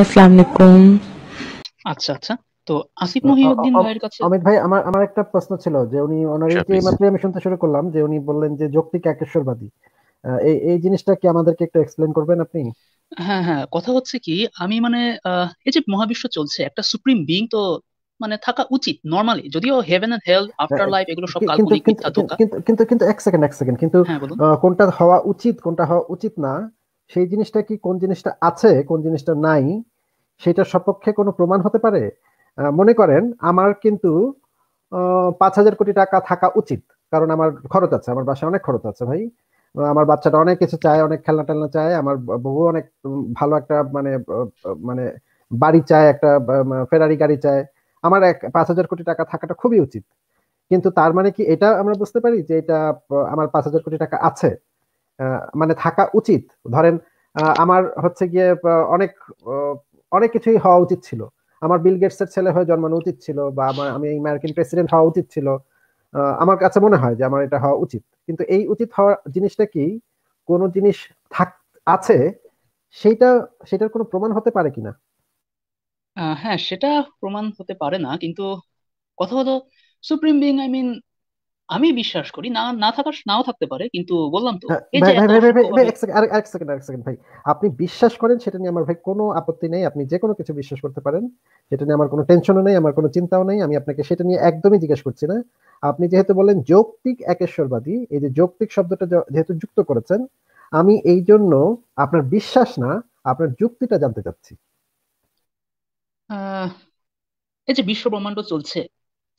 আসসালামু আলাইকুম আচ্ছা আচ্ছা তো আসিফ মহিউদ্দিন ভাইয়ের কাছে অমিত ভাই আমার আমার একটা প্রশ্ন ছিল যে উনি মাত্র আমি শুনতে শুরু করলাম যে উনি বললেন যে যৌক্তিক একেশ্বরবাদী এই এই জিনিসটা কি আমাদেরকে একটু করবেন আপনি হ্যাঁ হ্যাঁ কথা হচ্ছে কি আমি মানে এই যে মহাবিশ্ব চলছে একটা সুপ্রিম বিং তো মানে থাকা উচিত নরমালি যদিও heaven and hell afterlife এগুলো সব কাল্পনিক কিন্তু কিন্তু কিন্তু এক সেকেন্ড এক সেকেন্ড কিন্তু হ্যাঁ, কোনটা হওয়া উচিত কোনটা হওয়া উচিত না সেই জিনিসটা কি কোন জিনিসটা আছে কোন জিনিসটা নাই সেটার সপক্ষে কোনো প্রমাণ হতে পারে মনে করেন আমার কিন্তু পাঁচ হাজার কোটি টাকা থাকা উচিত কারণ আমার খরচ আছে আমার বাসায় অনেক খরচ আছে ভাই আমার বাচ্চাটা অনেক কিছু চায় অনেক খেলনা টেলনা চায় আমার বউ অনেক ভালো একটা মানে মানে বাড়ি চায় একটা ফেরারি গাড়ি চায় আমার এক পাঁচ হাজার কোটি টাকা থাকাটা খুবই উচিত কিন্তু তার মানে কি এটা আমরা বুঝতে পারি যে এটা আমার পাঁচ হাজার কোটি টাকা আছে মানে থাকা উচিত ধরেন আমার হচ্ছে গিয়ে অনেক অনেক কিছুই হওয়া উচিত ছিল আমার বিল গেটস এর ছেলে হয়ে জন্মানো উচিত ছিল বা আমার আমি আমেরিকান প্রেসিডেন্ট হওয়া উচিত ছিল আমার কাছে মনে হয় যে আমার এটা হওয়া উচিত কিন্তু এই উচিত হওয়া জিনিসটা কি কোন জিনিস থাক আছে সেটা সেটার কোনো প্রমাণ হতে পারে কিনা হ্যাঁ সেটা প্রমাণ হতে পারে না কিন্তু কথা হলো সুপ্রিম বিং আই মিন আমি বিশ্বাস করি না না থাকার নাও থাকতে পারে কিন্তু বললাম তো ভাই আপনি বিশ্বাস করেন সেটা নিয়ে আমার ভাই কোনো আপত্তি নেই আপনি যে কোনো কিছু বিশ্বাস করতে পারেন সেটা নিয়ে আমার কোনো টেনশনও নেই আমার কোনো চিন্তাও নেই আমি আপনাকে সেটা নিয়ে একদমই জিজ্ঞেস করছি না আপনি যেহেতু বলেন যৌক্তিক একেশ্বরবাদী এই যে যৌক্তিক শব্দটা যেহেতু যুক্ত করেছেন আমি এই জন্য আপনার বিশ্বাস না আপনার যুক্তিটা জানতে চাচ্ছি এই যে বিশ্ব ব্রহ্মাণ্ড চলছে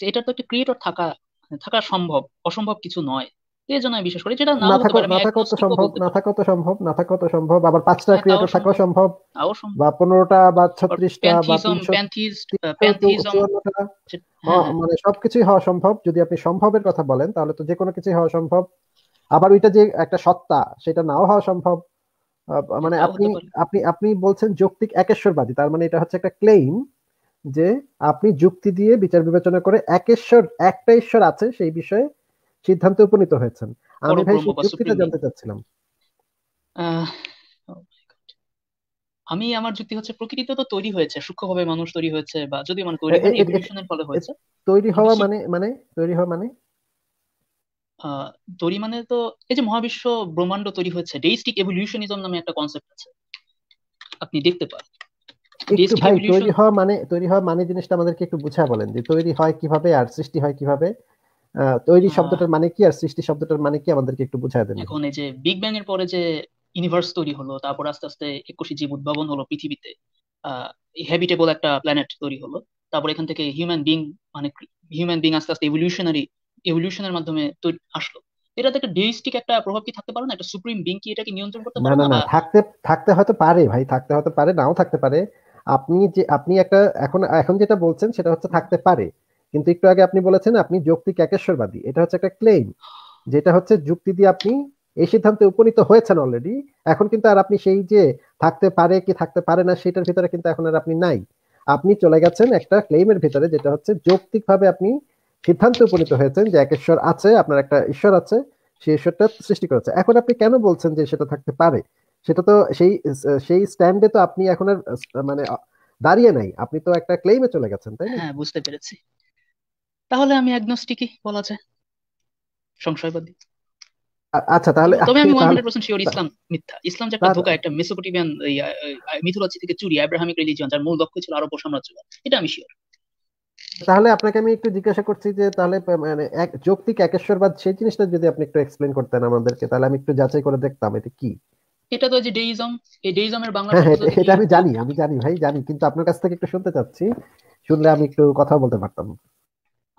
এটা তো একটা ক্রিয়েটর থাকা থাকা সম্ভব অসম্ভব কিছু নয় এই জন্য বিশেষ করি যেটা না থাকা না থাকা তো সম্ভব না থাকা তো সম্ভব না থাকা তো সম্ভব আবার পাঁচটা হ্যাঁ, ক্রিয়েটর থাকা সম্ভব বা পনেরোটা বা ছত্রিশটা বা uh, হ্যাঁ, হ্যাঁ। মানে সবকিছুই হওয়া সম্ভব যদি আপনি সম্ভবের কথা বলেন তাহলে তো যে কোনো কিছুই হওয়া সম্ভব আবার ওইটা যে একটা সত্তা সেটা নাও হওয়া সম্ভব মানে আপনি আপনি আপনি বলছেন যৌক্তিক একেশ্বরবাদী তার মানে এটা হচ্ছে একটা ক্লেইম যে আপনি যুক্তি দিয়ে বিচার বিবেচনা করে এক ঈশ্বর একটা ঈশ্বর আছে সেই বিষয়ে সিদ্ধান্তে উপনীত হয়েছেন আমি ভাই যুক্তিটা জানতে চাচ্ছিলাম oh আমি আমার যুক্তি হচ্ছে প্রকৃতিতে তো তৈরি হয়েছে সূক্ষ্মভাবে মানুষ তৈরি হয়েছে বা যদি মানে তৈরি হয় এভলিউশনের ফলে হয়েছে তৈরি হওয়া মানে মানে তৈরি হওয়া মানে তৈরি মানে তো এই যে মহাবিশ্ব ব্রহ্মাণ্ড তৈরি হয়েছে ডেইস্টিক এভলিউশনিজম নামে একটা কনসেপ্ট আছে আপনি দেখতে পারেন ভাই তৈরি হওয়া মানে তৈরি হওয়া মানে জিনিসটা আমাদেরকে একটু বুঝা বলেন যে তৈরি হয় কিভাবে আর সৃষ্টি হয় কিভাবে তৈরি শব্দটার মানে কি আর সৃষ্টি শব্দটার মানে কি আমাদেরকে একটু দেন এখন এই যে বিগ ব্যাং এর পরে যে ইউনিভার্স তৈরি হলো তারপর আস্তে আস্তে একুশে জীব উদ্ভাবন হলো পৃথিবীতে হ্যাবিটেবল একটা প্ল্যানেট তৈরি হলো তারপর এখান থেকে হিউম্যান বিং মানে হিউম্যান বিং আস্তে আস্তে এভলিউশনারি এভলিউশনের মাধ্যমে আসলো এটা একটা ডিস্টিক একটা প্রভাব কি থাকতে পারে না একটা সুপ্রিম বিং কি এটাকে নিয়ন্ত্রণ করতে পারে না থাকতে থাকতে হয়তো পারে ভাই থাকতে হয়তো পারে নাও থাকতে পারে আপনি যে আপনি একটা এখন এখন যেটা বলছেন সেটা হচ্ছে থাকতে পারে কিন্তু একটু আগে আপনি বলেছেন আপনি যৌক্তিক একেশ্বরবাদী এটা হচ্ছে একটা ক্লেম যেটা হচ্ছে যুক্তি দিয়ে আপনি এই সিদ্ধান্তে উপনীত হয়েছেন অলরেডি এখন কিন্তু আর আপনি সেই যে থাকতে পারে কি থাকতে পারে না সেটার ভিতরে কিন্তু এখন আর আপনি নাই আপনি চলে গেছেন একটা ক্লেমের ভিতরে যেটা হচ্ছে যৌক্তিকভাবে আপনি সিদ্ধান্তে উপনীত হয়েছেন যে একেশ্বর আছে আপনার একটা ঈশ্বর আছে সেই ঈশ্বরটা সৃষ্টি করেছে এখন আপনি কেন বলছেন যে সেটা থাকতে পারে সেটা তো সেই সেই স্ট্যান্ডে তো আপনি এখন আর মানে দাঁড়িয়ে নাই আপনি তো একটা ক্লেইমে চলে গেছেন তাই না হ্যাঁ বুঝতে পেরেছি তাহলে আমি অ্যাগনস্টিকই বলা যায় সংশয়বাদী আচ্ছা তাহলে তবে আমি 100% শিওর ইসলাম মিথ্যা ইসলাম যে একটা ধোঁকা একটা মেসোপটেমিয়ান মিথোলজি থেকে চুরি আব্রাহামিক রিলিজিয়ন যার মূল লক্ষ্য ছিল আরব সাম্রাজ্যবাদ এটা আমি শিওর তাহলে আপনাকে আমি একটু জিজ্ঞাসা করছি যে তাহলে মানে এক যৌক্তিক একেশ্বরবাদ সেই জিনিসটা যদি আপনি একটু এক্সপ্লেন করতেন আমাদেরকে তাহলে আমি একটু যাচাই করে দেখতাম এটা কি এটা তো যে ডেইজম এই ডেইজমের বাংলা হ্যাঁ, হ্যাঁ, এটা আমি জানি আমি জানি ভাই জানি কিন্তু আপনার কাছ থেকে একটু শুনতে চাচ্ছি শুনলে আমি একটু কথা বলতে পারতাম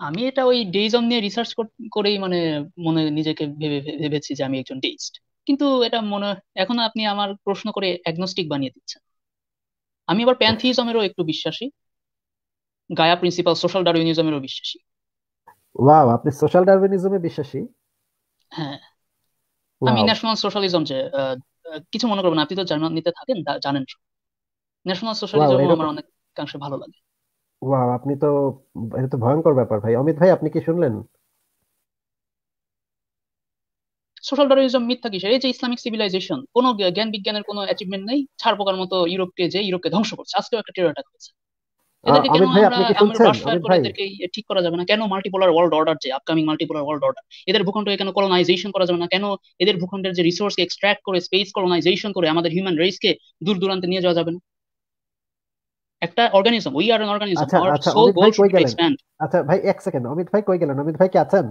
আমি এটা ওই ডেইজম নিয়ে রিসার্চ করেই মানে মনে নিজেকে ভেবে ভেবেছি যে আমি একজন ডেইস্ট কিন্তু এটা মনে এখন আপনি আমার প্রশ্ন করে অ্যাগনস্টিক বানিয়ে দিচ্ছেন আমি আবার প্যানথিজমেরও একটু বিশ্বাসী গায়া প্রিন্সিপাল সোশ্যাল ডারউইনিজমেরও বিশ্বাসী ওয়াও আপনি সোশ্যাল ডারউইনিজমে বিশ্বাসী হ্যাঁ আমি ন্যাশনাল সোশ্যালিজম যে কিছু মনে করবেন আপনি তো জার্মানিতে থাকেন জানেন ন্যাশনাল সোশ্যালিজম আমার অনেক অনেকাংশে ভালো লাগে ওয়াও আপনি তো এটা তো ভয়ঙ্কর ব্যাপার ভাই অমিত ভাই আপনি কি শুনলেন সোশ্যাল ডারউইজম মিথ্যা কিসের এই যে ইসলামিক সিভিলাইজেশন কোনো জ্ঞান বিজ্ঞানের কোন অ্যাচিভমেন্ট নেই ছাড় পোকার মতো ইউরোপকে যে ইউরোপকে ধ্বংস করছে আজকেও একটা টেরর অ্যাটাক হয়েছে এদেরকে কেন আমরা এদেরকে ঠিক করা যাবে না কেন মাল্টিপোলার ওয়ার্ল্ড অর্ডার যে আপকামিং মাল্টিপোলার ওয়ার্ল্ড অর্ডার এদের ভূখণ্ডকে কেন কলোনাইজেশন করা যাবে না কেন এদের ভূখণ্ডের যে এক্সট্রাক্ট করে স্পেস কলোনাইজেশন করে আমাদের হিউম্যান রেসকে দূর দূরান্তে নিয়ে যাওয়া যাবে না একটা organism we are an organism গোল আচ্ছা ভাই এক সেকেন্ড অমিত ভাই কই গেলেন অমিত ভাই কি আছেন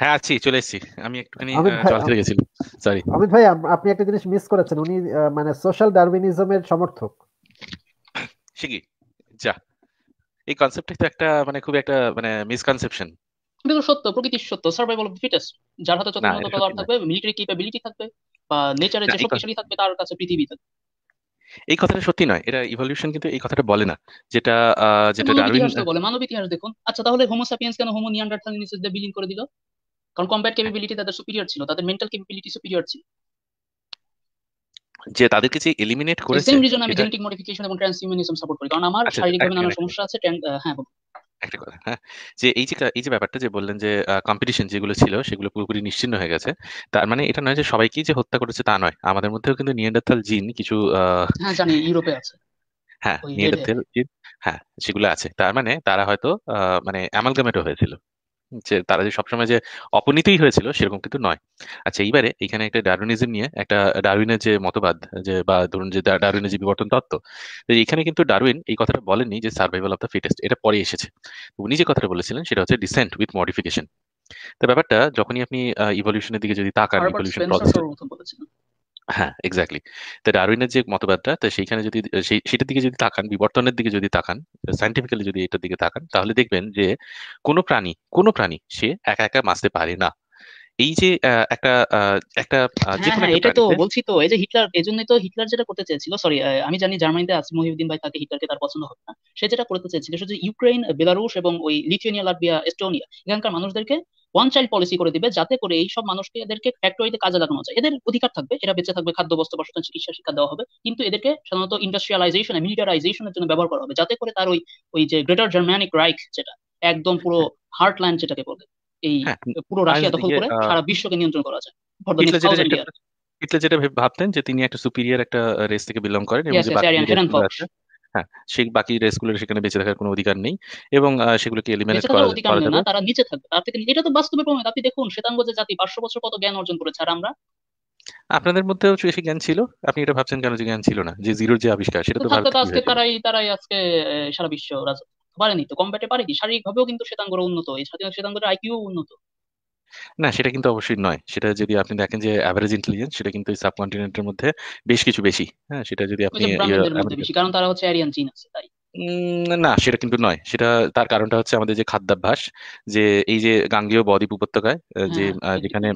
হ্যাঁ আছি চলে এসেছি আমি একটুখানি সরি অমিত ভাই আপনি একটা জিনিস মিস করেছেন উনি মানে সোশ্যাল ডারউইনিজমের সমর্থক যা এই কনসেপ্টটা তো একটা মানে খুব একটা মানে মিসকনসেপশন কিন্তু সত্য প্রকৃতির সত্য সার্ভাইভাল অফ ফিটেস্ট যার হাতে যত উন্নত পাওয়ার থাকবে মিলিটারি ক্যাপাবিলিটি থাকবে বা নেচারে যে শক্তিশালী থাকবে তার কাছে পৃথিবী থাকবে এই কথাটা সত্যি নয় এটা ইভলিউশন কিন্তু এই কথাটা বলে না যেটা যেটা ডারউইন বলে মানব ইতিহাস দেখুন আচ্ছা তাহলে হোমো স্যাপিয়েন্স কেন হোমো নিয়ান্ডারথাল নিচে বিলীন করে দিল কারণ কম্ব্যাট ক্যাপাবিলিটি তাদের সুপিরিয়র ছিল তাদের মেন্টাল ক্যাপাবিলিটি সুপিরিয়র ছিল যে তাদেরকে যে এলিমিনেট করেছে সেম রিজন আমি জেনেটিক মডিফিকেশন এবং ট্রান্সহিউম্যানিজম সাপোর্ট করি কারণ আমার আচ্ছা, শারীরিকভাবে নানা সমস্যা আছে হ্যাঁ একটা কথা হ্যাঁ যে এই যে এই যে ব্যাপারটা যে বললেন যে কম্পিটিশন যেগুলো ছিল সেগুলো পুরোপুরি নিশ্চিন্ন হয়ে গেছে তার মানে এটা নয় যে সবাইকেই যে হত্যা করেছে তা নয় আমাদের মধ্যেও কিন্তু নিয়েন্ডারথাল জিন কিছু হ্যাঁ জানি ইউরোপে আছে হ্যাঁ নিয়েন্ডারথাল জিন হ্যাঁ সেগুলো আছে তার মানে তারা হয়তো মানে অ্যামালগামেটও হয়েছিল যে তারা যে সবসময় যে অপনীতই হয়েছিল সেরকম কিন্তু নয় আচ্ছা এইবারে এখানে একটা ডারুনিজম নিয়ে একটা ডারউইনের যে মতবাদ যে বা ধরুন যে ডারউইনের যে বিবর্তন তত্ত্ব এখানে কিন্তু ডারউইন এই কথাটা বলেননি যে সার্ভাইভাল অফ দ্য ফিটেস্ট এটা পরে এসেছে উনি যে কথাটা বলেছিলেন সেটা হচ্ছে ডিসেন্ট উইথ মডিফিকেশন তো ব্যাপারটা যখনই আপনি ইভলিউশনের দিকে যদি তাকান ইভলিউশন প্রসেস হ্যাঁ এক্স্যাক্টলি তো ডারউইনের যে মতবাদটা তো সেইখানে যদি সেটার দিকে যদি তাকান বিবর্তনের দিকে যদি তাকান সাইন্টিফিক্যালি যদি এটার দিকে তাকান তাহলে দেখবেন যে কোনো প্রাণী কোনো প্রাণী সে একা একা বাঁচতে পারে না এই যে একটা হ্যাঁ, হ্যাঁ, একটা এটা তো বলছি তো এই যে হিটলার এজন্যই তো হিটলার যেটা করতে চেয়েছিল সরি আমি জানি জার্মানিতে আসিম মহিউদ্দিন ভাই তাকে হিটলারকে তার পছন্দ হবে না সে যেটা করতে চেয়েছিল শুধু ইউক্রেন বেলারুশ এবং ওই লিথুয়ানিয়া লাটভিয়া এস্টোনিয়া এখানকার মানুষদেরকে ওয়ান চাইল্ড পলিসি করে দিবে যাতে করে এই সব মানুষকে এদেরকে ফ্যাক্টরিতে কাজে লাগানো যায় এদের অধিকার থাকবে এরা বেঁচে থাকবে খাদ্য বস্ত্র বাসস্থান চিকিৎসা শিক্ষা দেওয়া হবে কিন্তু এদেরকে সাধারণত ইন্ডাস্ট্রিয়ালাইজেশন মিলিটারাইজেশনের জন্য ব্যবহার করা হবে যাতে করে তার ওই ওই যে গ্রেটার জার্মানিক রাইক যেটা একদম পুরো হার্ট ল্যান্ড যেটাকে বলে এই হ্যাঁ। পুরো রাশিয়া দখল করে সারা বিশ্বকে নিয়ন্ত্রণ করা যায় যেটা ভাবতেন যে তিনি একটা সুপিরিয়ার একটা রেস থেকে বিলং করেন হ্যাঁ সেই বাকি রেসগুলোর সেখানে বেঁচে থাকার কোনো অধিকার নেই এবং সেগুলোকে এলিমিনেট করা অধিকার না তারা নিচে থাকবে তার থেকে এটা তো বাস্তবে প্রমাণ আপনি দেখুন শ্বেতাঙ্গ যে জাতি পাঁচশো বছর কত জ্ঞান অর্জন করেছে আর আমরা আপনাদের মধ্যেও সেই জ্ঞান ছিল আপনি এটা ভাবছেন কেন যে জ্ঞান ছিল না যে জিরোর যে আবিষ্কার সেটা তো আজকে তারাই তারাই আজকে সারা বিশ্ব রাজত্ব পারেনি তো কম্পিউটার পারে কি শারীরিক ভাবেও কিন্তু শ্বেতাঙ্গরা উন্নত এই শ্বেতাঙ্গদের আইকিউ উন্নত না সেটা কিন্তু অবশ্যই নয় সেটা যদি আপনি দেখেন যে অ্যাভারেজ ইন্টেলিজেন্স সেটা কিন্তু সাবকন্টিনেন্টের মধ্যে বেশ কিছু বেশি হ্যাঁ সেটা যদি আপনি ইয়ে কারণ তারা হচ্ছে আরিয়ান চীন আছে তাই না সেটা কিন্তু নয় সেটা তার কারণটা হচ্ছে আমাদের যে খাদ্যাভ্যাস যে এই যে গাঙ্গীয় বদ্বীপ উপত্যকায় হ্যাঁ, যে হ্যাঁ, যেখানে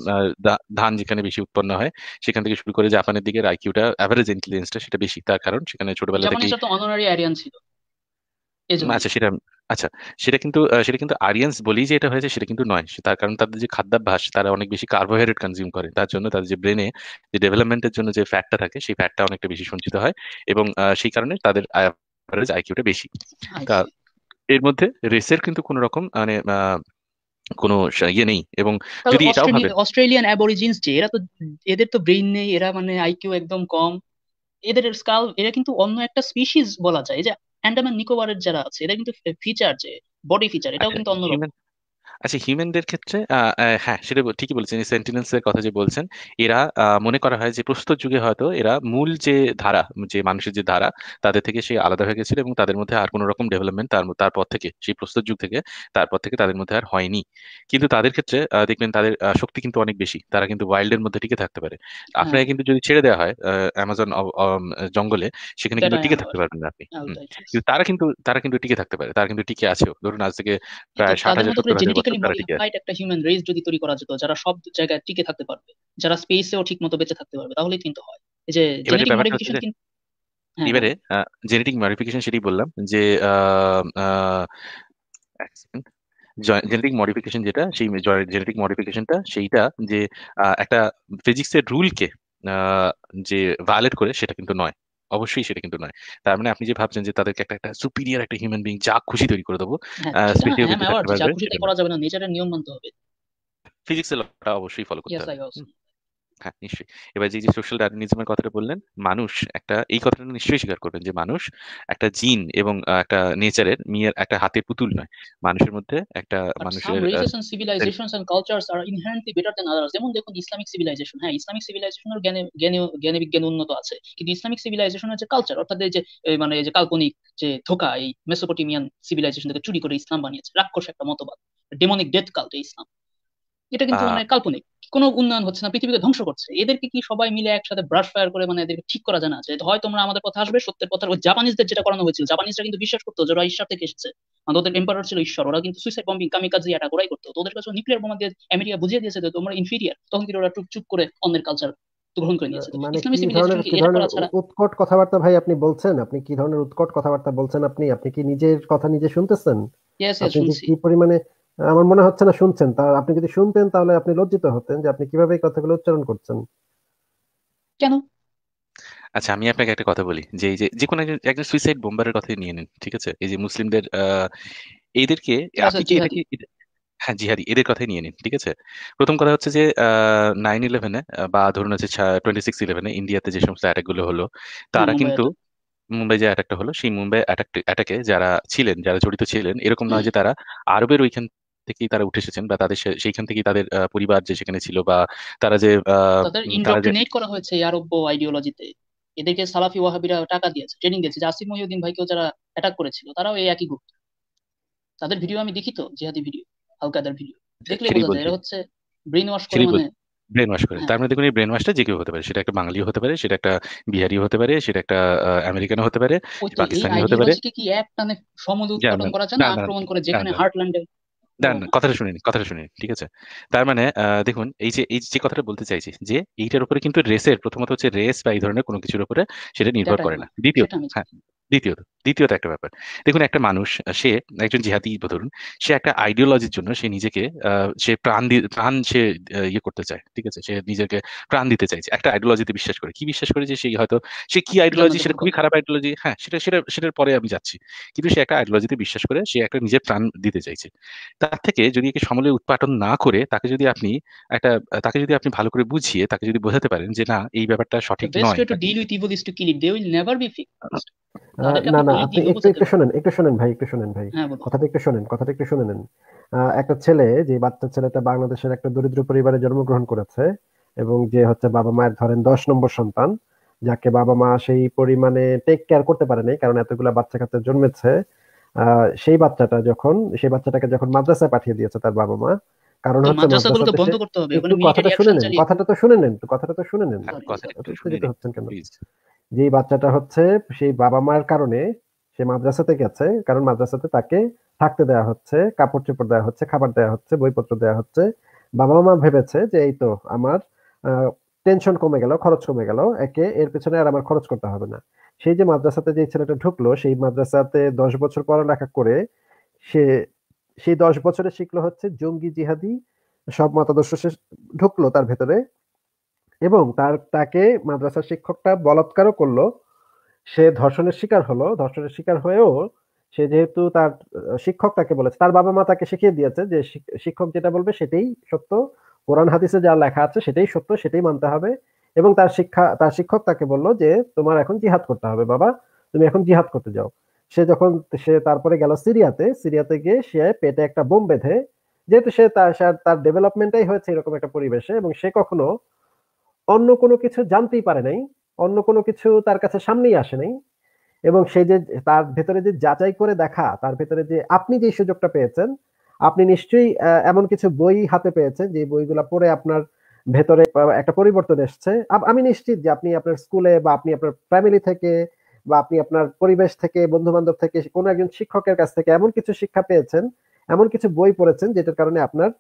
ধান যেখানে বেশি উৎপন্ন হয় সেখান থেকে শুরু করে জাপানের দিকে আইকিউটা অ্যাভারেজ ইন্টেলিজেন্সটা সেটা বেশি তার কারণ সেখানে ছোটবেলা থেকে আচ্ছা সেটা আচ্ছা সেটা কিন্তু সেটা কিন্তু আরিয়ান্স বলি যে এটা হয়েছে সেটা কিন্তু নয় তার কারণ তাদের যে খাদ্যাভ্যাস তারা অনেক বেশি কার্বোহাইড্রেট কনজিউম করে তার জন্য তাদের যে ব্রেনে যে ডেভেলপমেন্টের জন্য যে ফ্যাটটা থাকে সেই ফ্যাটটা অনেকটা বেশি সঞ্চিত হয় এবং সেই কারণে তাদের অ্যাভারেজ আইকিউটা বেশি এর মধ্যে রেসের কিন্তু কোনো রকম মানে কোনো ইয়ে নেই এবং যদি এটাও ভাবে অস্ট্রেলিয়ান অ্যাবরিজিনস যে এরা তো এদের তো ব্রেইন নেই এরা মানে আইকিউ একদম কম এদের স্কাল এরা কিন্তু অন্য একটা স্পিসিস বলা যায় যে আন্ডামান নিকোবরের যারা আছে এটা কিন্তু ফিচার যে বডি ফিচার এটাও আচ্ছা, কিন্তু অন্যরকম আচ্ছা হিউম্যানদের ক্ষেত্রে হ্যাঁ সেটা ঠিকই বলেছেন সেন্টিনেন্সের কথা যে বলছেন এরা মনে করা হয় যে প্রস্তর যুগে হয়তো এরা মূল যে ধারা যে মানুষের যে ধারা তাদের থেকে সে আলাদা হয়ে গেছিল এবং তাদের মধ্যে আর কোনো রকম ডেভেলপমেন্ট তার তারপর থেকে সেই প্রস্তর যুগ থেকে তারপর থেকে তাদের মধ্যে আর হয়নি কিন্তু তাদের ক্ষেত্রে দেখবেন তাদের শক্তি কিন্তু অনেক বেশি তারা কিন্তু ওয়াইল্ডের মধ্যে টিকে থাকতে পারে হ্যাঁ। আপনাকে কিন্তু যদি ছেড়ে দেওয়া হয় অ্যামাজন জঙ্গলে সেখানে কিন্তু টিকে থাকতে পারবেন না আপনি কিন্তু তারা কিন্তু তারা কিন্তু টিকে থাকতে পারে তারা কিন্তু টিকে আছেও ধরুন আজ থেকে প্রায় ষাট হাজার টেকনিক্যালি মডিফাইড একটা হিউম্যান রেস যদি তৈরি করা যেত যারা সব জায়গায় টিকে থাকতে পারবে যারা স্পেসেও ঠিকমতো বেঁচে থাকতে পারবে তাহলেই কিন্তু হয় এই যে জেনেটিক মডিফিকেশন কিন্তু হ্যাঁ। এবারে জেনেটিক মডিফিকেশন সেটাই বললাম যে জেনেটিক মডিফিকেশন যেটা সেই জেনেটিক মডিফিকেশনটা সেইটা যে একটা ফিজিক্সের রুলকে যে ভায়োলেট করে সেটা কিন্তু নয় অবশ্যই সেটা কিন্তু নয় তার মানে আপনি যে ভাবছেন যে তাদেরকে একটা একটা সুপিরিয়ার একটা হিউম্যান বিং যা খুশি তৈরি করে দেবো হ্যাঁ, হ্যাঁ, করা যাবে না নেচারের নিয়ম মানতে হবে ফিজিক্সের লটা অবশ্যই ফলো করতে হবে হ্যাঁ নিশ্চয়ই এবার যে সোশ্যাল ডারউইনিজমের কথাটা বললেন মানুষ একটা এই কথাটা নিশ্চয়ই স্বীকার করবেন যে মানুষ একটা জিন এবং একটা নেচারের মিয়ার একটা হাতে পুতুল নয় মানুষের মধ্যে একটা মানুষের civilisations and cultures are inherently better than others যেমন দেখুন ইসলামিক সিভিলাইজেশন হ্যাঁ ইসলামিক সিভিলাইজেশনের জ্ঞানে জ্ঞানে জ্ঞানে বিজ্ঞান উন্নত আছে কিন্তু ইসলামিক সিভিলাইজেশন হচ্ছে কালচার অর্থাৎ যে মানে যে কাল্পনিক যে ধোকা এই মেসোপটেমিয়ান সিভিলাইজেশন থেকে চুরি করে ইসলাম বানিয়েছে রাক্ষস একটা মতবাদ ডেমোনিক ডেথ কাল্ট ইসলাম এটা কিন্তু মানে কাল্পনিক কোনো উন্নয়ন হচ্ছে না পৃথিবীকে ধ্বংস করছে এদেরকে কি সবাই মিলে একসাথে ব্রাশ ফায়ার করে মানে এদেরকে ঠিক করা জানা আছে হয় তোমরা আমাদের পথে আসবে সত্যের পথে জাপানিজদের যেটা করানো হয়েছিল জাপানিজরা কিন্তু বিশ্বাস করতো যে ওরা ঈশ্বর থেকে এসেছে মানে ওদের এম্পায়ার ছিল ঈশ্বর ওরা কিন্তু সুইসাইড বম্বিং কাজে এটা ওরাই করতো তোদের কাছে নিউক্লিয়ার বোমা দিয়ে আমেরিকা বুঝিয়ে দিয়েছে যে তোমরা ইনফিরিয়ার তখন কিন্তু ওরা চুপচুপ করে অন্যের কালচার গ্রহণ করে নিয়েছে মানে উৎকট কথাবার্তা ভাই আপনি বলছেন আপনি কি ধরনের উৎকট কথাবার্তা বলছেন আপনি আপনি কি নিজের কথা নিজে শুনতেছেন কি পরিমানে আমার মনে হচ্ছে না শুনছেন তা আপনি যদি শুনতেন তাহলে আপনি লজ্জিত হতেন যে আপনি কিভাবে এই কথাগুলো উচ্চারণ করছেন কেন আচ্ছা আমি আপনাকে একটা কথা বলি যে এই যে যে কোনো একজন সুইসাইড বোম্বারের কথাই নিয়ে নিন ঠিক আছে এই যে মুসলিমদের এদেরকে আপনি কি হ্যাঁ জিহাদি এদের কথাই নিয়ে নিন ঠিক আছে প্রথম কথা হচ্ছে যে নাইন ইলেভেনে বা ধরুন হচ্ছে টোয়েন্টি সিক্স ইলেভেনে ইন্ডিয়াতে যে সমস্ত অ্যাটাকগুলো হলো তারা কিন্তু মুম্বাই যে অ্যাটাকটা হলো সেই মুম্বাই অ্যাটাকে যারা ছিলেন যারা জড়িত ছিলেন এরকম নয় যে তারা আরবের ওইখান থেকেই তারা উঠে এসেছেন বা তাদের সেইখান থেকেই তাদের পরিবার যে সেখানে ছিল বা তারা যে তাদের ইন্ডক্ট্রিনেট করা হয়েছে আরব্য আইডিওলজিতে এদেরকে সালাফি ওয়াহাবিরা টাকা দিয়েছে ট্রেনিং দিয়েছে জাসিম মহিউদ্দিন ভাইকেও যারা অ্যাটাক করেছিল তারাও এই একই গ্রুপ তাদের ভিডিও আমি দেখি তো জিহাদি ভিডিও হালকাদার ভিডিও দেখলে বোঝা যায় এটা হচ্ছে ব্রেন ওয়াশ করে মানে ব্রেন ওয়াশ করে হ্যাঁ। তার মানে দেখুন এই ব্রেন ওয়াশটা যে কেউ হতে পারে সেটা একটা বাঙালি হতে পারে সেটা একটা বিহারি হতে পারে সেটা একটা আমেরিকান হতে পারে পাকিস্তানি হতে পারে কি এক টানে সমুদ্র উৎপাদন করা যায় না আক্রমণ করে যেখানে হার্টল্যান্ডে না না কথাটা শুনিনি কথাটা শুনিনি ঠিক আছে তার মানে দেখুন এই যে এই যে কথাটা বলতে চাইছি যে এইটার উপরে কিন্তু রেসের প্রথমত হচ্ছে রেস বা এই ধরনের কোনো কিছুর উপরে সেটা নির্ভর করে না দ্বিতীয়ত হ্যাঁ দ্বিতীয়ত দ্বিতীয়ত একটা ব্যাপার দেখুন একটা মানুষ সে একজন জিহাদি ধরুন সে একটা আইডিওলজির জন্য সে নিজেকে সে প্রাণ দিয়ে প্রাণ সে ইয়ে করতে চায় ঠিক আছে সে নিজেকে প্রাণ দিতে চাইছে একটা আইডিওলজিতে বিশ্বাস করে কি বিশ্বাস করে যে সে হয়তো সে কি আইডিওলজি সেটা খুবই খারাপ আইডিওলজি হ্যাঁ সেটা সেটা সেটার পরে আমি যাচ্ছি কিন্তু সে একটা আইডিওলজিতে বিশ্বাস করে সে একটা নিজের প্রাণ দিতে চাইছে তার থেকে যদি একে সমলে উৎপাটন না করে তাকে যদি আপনি একটা তাকে যদি আপনি ভালো করে বুঝিয়ে তাকে যদি বোঝাতে পারেন যে না এই ব্যাপারটা সঠিক নয় না না আপনি একটু একটু শুনেন একটু শুনেন ভাই একটু শুনেন ভাই হ্যাঁ, কথাটা একটু শুনেন কথাটা একটু শুনে নেন একটা ছেলে যে বাচ্চা ছেলেটা বাংলাদেশের একটা দরিদ্র পরিবারে জন্মগ্রহণ করেছে এবং যে হচ্ছে বাবা মায়ের ধরেন দশ নম্বর সন্তান যাকে বাবা মা সেই পরিমাণে টেক কেয়ার করতে পারেনি কারণ এতগুলো বাচ্চা কাচ্চা জন্মেছে সেই বাচ্চাটা যখন সেই বাচ্চাটাকে যখন মাদ্রাসায় পাঠিয়ে দিয়েছে তার বাবা মা কারণ হচ্ছে মাদ্রাসাগুলোকে বন্ধ করতে হবে ওখানে কথাটা শুনে নেন কথাটা তো শুনে নেন কথাটা তো শুনে নেন হ্যাঁ, কথাটা হচ্ছেন কেন যে বাচ্চাটা হচ্ছে সেই বাবা মার কারণে সে মাদ্রাসাতে গেছে কারণ মাদ্রাসাতে তাকে থাকতে দেওয়া হচ্ছে কাপড় চোপড় দেওয়া হচ্ছে খাবার দেওয়া হচ্ছে বইপত্র দেওয়া হচ্ছে বাবা মা ভেবেছে যে এই তো আমার টেনশন কমে গেল খরচ কমে গেল একে এর পেছনে আর আমার খরচ করতে হবে না সেই যে মাদ্রাসাতে যে ছেলেটা ঢুকলো সেই মাদ্রাসাতে দশ বছর পড়ালেখা করে সে সেই দশ বছরে শিখলো হচ্ছে জঙ্গি জিহাদি সব মতাদর্শ ঢুকলো তার ভেতরে এবং তার তাকে মাদ্রাসার শিক্ষকটা বলাৎকারও করলো সে ধর্ষণের শিকার হলো ধর্ষণের শিকার হয়েও সে যেহেতু তার শিক্ষক তাকে বলেছে তার বাবা মা তাকে শিখিয়ে দিয়েছে যে শিক্ষক যেটা বলবে সেটাই সত্য কোরআন হাদিসে যা লেখা আছে সেটাই সত্য সেটাই মানতে হবে এবং তার শিক্ষা তার শিক্ষক তাকে বললো যে তোমার এখন জিহাদ করতে হবে বাবা তুমি এখন জিহাদ করতে যাও সে যখন সে তারপরে গেল সিরিয়াতে সিরিয়াতে গিয়ে সে পেটে একটা বোম বেঁধে যেহেতু সে তার তার ডেভেলপমেন্টটাই হয়েছে এরকম একটা পরিবেশে এবং সে কখনো অন্য কোনো কিছু জানতেই পারে নাই অন্য কোনো কিছু তার কাছে সামনেই আসে নাই এবং সে যে তার ভেতরে যে যাচাই করে দেখা তার ভেতরে যে আপনি যে সুযোগটা পেয়েছেন আপনি নিশ্চয়ই এমন কিছু বই হাতে পেয়েছেন যে বইগুলো পড়ে আপনার ভেতরে একটা পরিবর্তন এসছে আমি নিশ্চিত যে আপনি আপনার স্কুলে বা আপনি আপনার ফ্যামিলি থেকে বা আপনি আপনার পরিবেশ থেকে বন্ধু বান্ধব থেকে কোনো একজন শিক্ষকের কাছ থেকে এমন কিছু শিক্ষা পেয়েছেন এমন কিছু বই পড়েছেন যেটার কারণে আপনার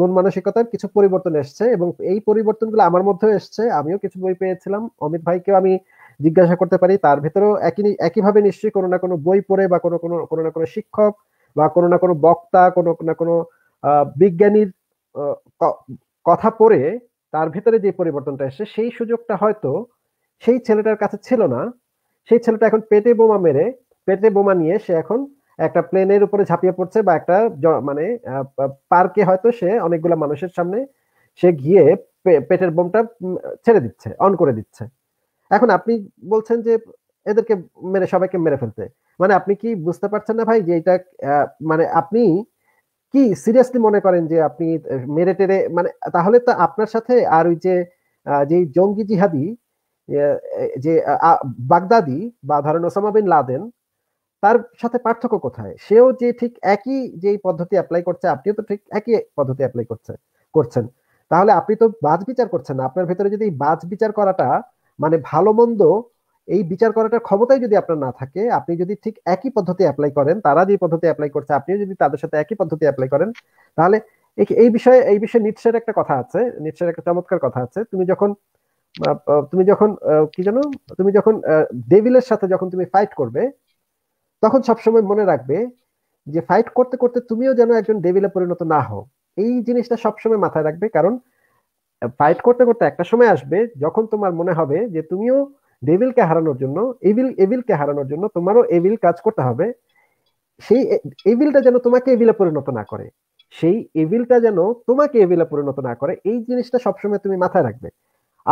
মন মানসিকতার কিছু পরিবর্তন এসছে এবং এই পরিবর্তনগুলো আমার মধ্যেও এসছে আমিও কিছু বই পেয়েছিলাম অমিত ভাইকেও আমি জিজ্ঞাসা করতে পারি তার ভেতরেও একই একইভাবে নিশ্চয়ই কোনো না কোনো বই পড়ে বা কোনো কোনো কোনো না কোনো শিক্ষক বা কোনো না কোনো বক্তা কোনো না কোনো বিজ্ঞানীর কথা পড়ে তার ভিতরে যে পরিবর্তনটা এসছে সেই সুযোগটা হয়তো সেই ছেলেটার কাছে ছিল না সেই ছেলেটা এখন পেটে বোমা মেরে পেটে বোমা নিয়ে সে এখন একটা প্লেনের উপরে ঝাঁপিয়ে পড়ছে বা একটা মানে পার্কে হয়তো সে অনেকগুলো মানুষের সামনে সে গিয়ে পেটের বোমটা ছেড়ে দিচ্ছে অন করে দিচ্ছে এখন আপনি বলছেন যে এদেরকে মেরে সবাইকে মেরে ফেলতে মানে আপনি কি বুঝতে পারছেন না ভাই যে এটা মানে আপনি কি সিরিয়াসলি মনে করেন যে আপনি মেরে টেরে মানে তাহলে তো আপনার সাথে আর ওই যে জঙ্গি জিহাদি যে বাগদাদি বা ধরেন ওসামা বিন লাদেন তার সাথে পার্থক্য কোথায় সেও যে ঠিক একই যে পদ্ধতি অ্যাপ্লাই করছে আপনিও তো ঠিক একই পদ্ধতি অ্যাপ্লাই করছে করছেন তাহলে আপনি তো বাজ বিচার করছেন না আপনার ভেতরে যদি বাজ বিচার করাটা মানে ভালো মন্দ এই বিচার করাটার ক্ষমতাই যদি আপনার না থাকে আপনি যদি ঠিক একই পদ্ধতি অ্যাপ্লাই করেন তারা যে পদ্ধতি অ্যাপ্লাই করছে আপনিও যদি তাদের সাথে একই পদ্ধতি অ্যাপ্লাই করেন তাহলে এই বিষয়ে এই বিষয়ে নিৎসের একটা কথা আছে নিৎসের একটা চমৎকার কথা আছে তুমি যখন তুমি যখন কি জানো তুমি যখন ডেভিলের সাথে যখন তুমি ফাইট করবে তখন সবসময় মনে রাখবে যে ফাইট করতে করতে তুমিও যেন একজন ডেভিলে পরিণত না হও এই জিনিসটা সবসময় মাথায় রাখবে কারণ ফাইট করতে করতে একটা সময় আসবে যখন তোমার মনে হবে যে তুমিও ডেভিলকে হারানোর জন্য এভিল এভিলকে হারানোর জন্য তোমারও এভিল কাজ করতে হবে সেই এভিলটা যেন তোমাকে এভিলে পরিণত না করে সেই এভিলটা যেন তোমাকে এভিলে পরিণত না করে এই জিনিসটা সবসময় তুমি মাথায় রাখবে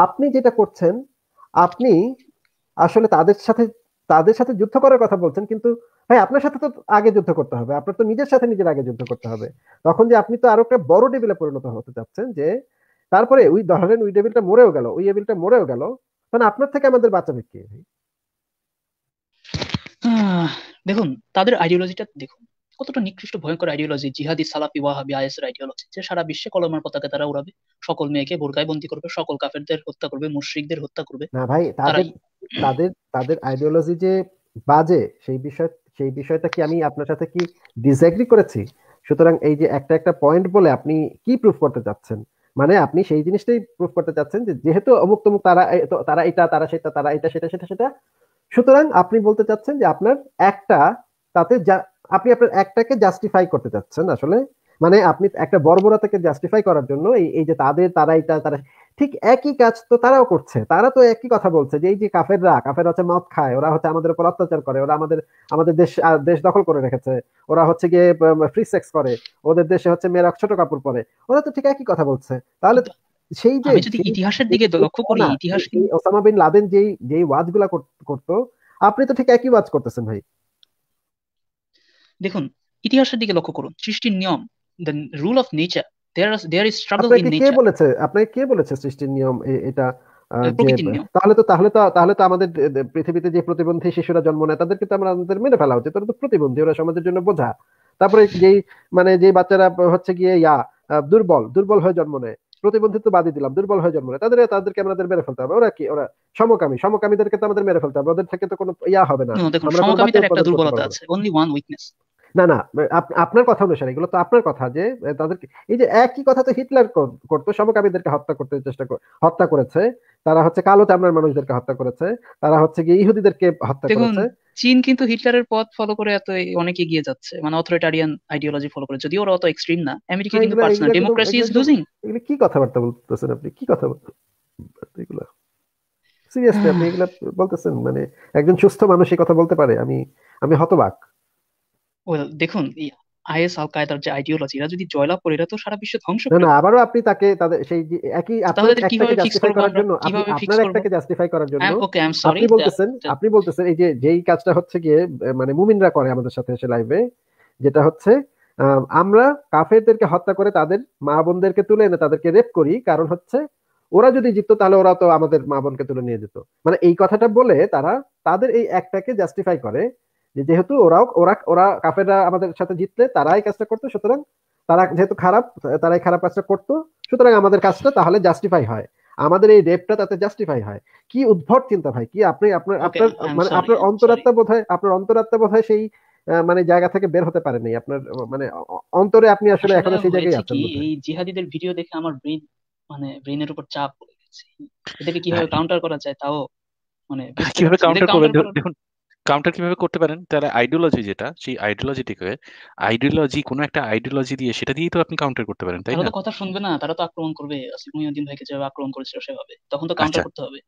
আপনি যেটা করছেন আপনি আসলে তাদের সাথে তাদের সাথে যুদ্ধ করার কথা বলছেন কিন্তু হ্যাঁ আপনার সাথে তো আগে যুদ্ধ করতে হবে আপনার তো নিজের সাথে নিজের আগে যুদ্ধ করতে হবে তখন যে আপনি তো আরো একটা বড় টেবিলে পরিণত হতে চাচ্ছেন যে তারপরে ওই ধরেন ওই টেবিলটা মরেও গেল ওই টেবিলটা মরেও গেল তাহলে আপনার থেকে আমাদের বাঁচাবে কে দেখুন তাদের আইডিওলজিটা দেখুন কতটা নিকৃষ্ট ভয়ঙ্কর আইডিওলজি জিহাদি সালাফি ওয়াহাবি আইএসের আইডিওলজি যে সারা বিশ্বে কলমার পতাকা তারা উড়াবে সকল মেয়েকে বোরকায় বন্দী করবে সকল কাফেরদের হত্যা করবে মুশরিকদের হত্যা করবে না ভাই তাদের তাদের তাদের আইডিওলজি যে বাজে সেই বিষয় সেই বিষয়টা কি আমি আপনার সাথে কি ডিসএগ্রি করেছি সুতরাং এই যে একটা একটা পয়েন্ট বলে আপনি কি প্রুফ করতে যাচ্ছেন মানে আপনি সেই জিনিসটাই প্রুফ করতে যাচ্ছেন যে যেহেতু অমুক তমুক তারা তারা এটা তারা সেটা তারা এটা সেটা সেটা সেটা সুতরাং আপনি বলতে চাচ্ছেন যে আপনার একটা তাতে যা আপনি আপনার একটাকে জাস্টিফাই করতে চাচ্ছেন আসলে মানে আপনি একটা বর্বরতাকে জাস্টিফাই করার জন্য এই যে তাদের তারা এটা তারা ঠিক একই কাজ তো তারাও করছে তারা তো একই কথা বলছে যে এই যে কাফেররা কাফের হচ্ছে মদ খায় ওরা হচ্ছে আমাদের উপর অত্যাচার করে ওরা আমাদের আমাদের দেশ দেশ দখল করে রেখেছে ওরা হচ্ছে গিয়ে ফ্রি সেক্স করে ওদের দেশে হচ্ছে মেয়েরা ছোট কাপড় পরে ওরা তো ঠিক একই কথা বলছে তাহলে সেই যে ইতিহাসের দিকে লক্ষ্য করি ইতিহাস ওসামা বিন লাদেন যেই যেই ওয়াজগুলা করতো আপনি তো ঠিক একই ওয়াজ করতেছেন ভাই দেখুন ইতিহাসের দিকে লক্ষ্য করুন সৃষ্টির নিয়ম the rule of nature there there is struggle in nature কে বলেছে আপনাকে কে বলেছে সৃষ্টির নিয়ম এটা তাহলে তো তাহলে তো তাহলে তো আমাদের পৃথিবীতে যে প্রতিবন্ধী শিশুরা জন্ম নেয় তাদেরকে তো আমরা আমাদের মেনে ফেলা উচিত তারা তো প্রতিবন্ধী ওরা সমাজের জন্য বোঝা তারপরে যেই মানে যে বাচ্চারা হচ্ছে গিয়ে ইয়া দুর্বল দুর্বল হয়ে জন্ম নেয় প্রতিবন্ধিত্ব বাদই দিলাম দুর্বল হয়ে জন্ম তাদের তাদেরকে আমাদের মেরে ফেলতে হবে ওরা কি ওরা সমকামী সমকামীদেরকে তো আমাদের মেরে ফেলতে হবে ওদের থেকে তো কোনো ইয়া হবে না না না আপনার কথা অনুসারে এগুলো তো আপনার কথা যে তাদেরকে এই যে একই কথা তো হিটলার করতো সমকামীদেরকে হত্যা করতে চেষ্টা হত্যা করেছে তারা হচ্ছে কালো চামড়ার মানুষদেরকে হত্যা করেছে তারা হচ্ছে গিয়ে ইহুদিদেরকে হত্যা করেছে চীন কিন্তু হিটলারের পথ ফলো করে এত অনেক এগিয়ে যাচ্ছে মানে অথরিটারিয়ান আইডিওলজি ফলো করে যদিও ওরা অত এক্সট্রিম না আমেরিকা মানে কিন্তু পারছে না ডেমোক্রেসি ইজ লুজিং এগুলো কি কথাবার্তা বলতেছেন আপনি কি কথা এগুলো সিরিয়াসলি আপনি এগুলো বলতেছেন মানে একজন সুস্থ মানুষ এই কথা বলতে পারে আমি আমি হতবাক দেখুন আইএস আল কায়দার যে আইডিওলজি এরা যদি জয়লাভ করে এরা তো সারা বিশ্ব ধ্বংস করে না আবারও আপনি তাকে তাদের সেই একই আপনার একটাকে জাস্টিফাই করার জন্য আপনি আপনার একটাকে জাস্টিফাই করার জন্য ওকে আই এম সরি আপনি বলতেছেন আপনি বলতেছেন এই যে যেই কাজটা হচ্ছে গিয়ে মানে মুমিনরা করে আমাদের সাথে এসে লাইভে যেটা হচ্ছে আমরা কাফেরদেরকে হত্যা করে তাদের মা বোনদেরকে তুলে এনে তাদেরকে রেপ করি কারণ হচ্ছে ওরা যদি জিততো তাহলে ওরা তো আমাদের মা বোনকে তুলে নিয়ে যেত মানে এই কথাটা বলে তারা তাদের এই একটাকে জাস্টিফাই করে যেহেতু ওরাও ওরা ওরা কাফেররা আমাদের সাথে জিতলে তারাই কাজটা করতো সুতরাং তারা যেহেতু খারাপ তারাই খারাপ কাজটা করতো সুতরাং আমাদের কাজটা তাহলে জাস্টিফাই হয় আমাদের এই রেপটা তাতে জাস্টিফাই হয় কি উদ্ভট চিন্তা ভাই কি আপনি আপনার আপনার মানে আপনার অন্তরাত্মা বোধ হয় আপনার অন্তরাত্মা বোধ হয় সেই মানে জায়গা থেকে বের হতে পারেনি আপনার মানে অন্তরে আপনি আসলে এখন সেই জায়গায় আছেন এই জিহাদিদের ভিডিও দেখে আমার ব্রেন মানে ব্রেনের উপর চাপ পড়ে গেছে এটাকে কিভাবে কাউন্টার হ্যাঁ। করা যায় তাও মানে কিভাবে কাউন্টার করবে দেখুন কাউন্টার কিভাবে করতে পারেন তাহলে আইডিওলজি যেটা সেই আইডিওলজিটিকে আইডিওলজি কোনো একটা আইডিওলজি দিয়ে সেটা দিয়েই তো আপনি কাউন্টার করতে পারেন তাই না তারা তো কথা শুনবে না তারা তো আক্রমণ করবে আসিফ মহিউদ্দিন ভাইকে যেভাবে আক্রমণ করেছিল সেভাবে তখন তো কাউন্টার আচ্ছা। করতে হবে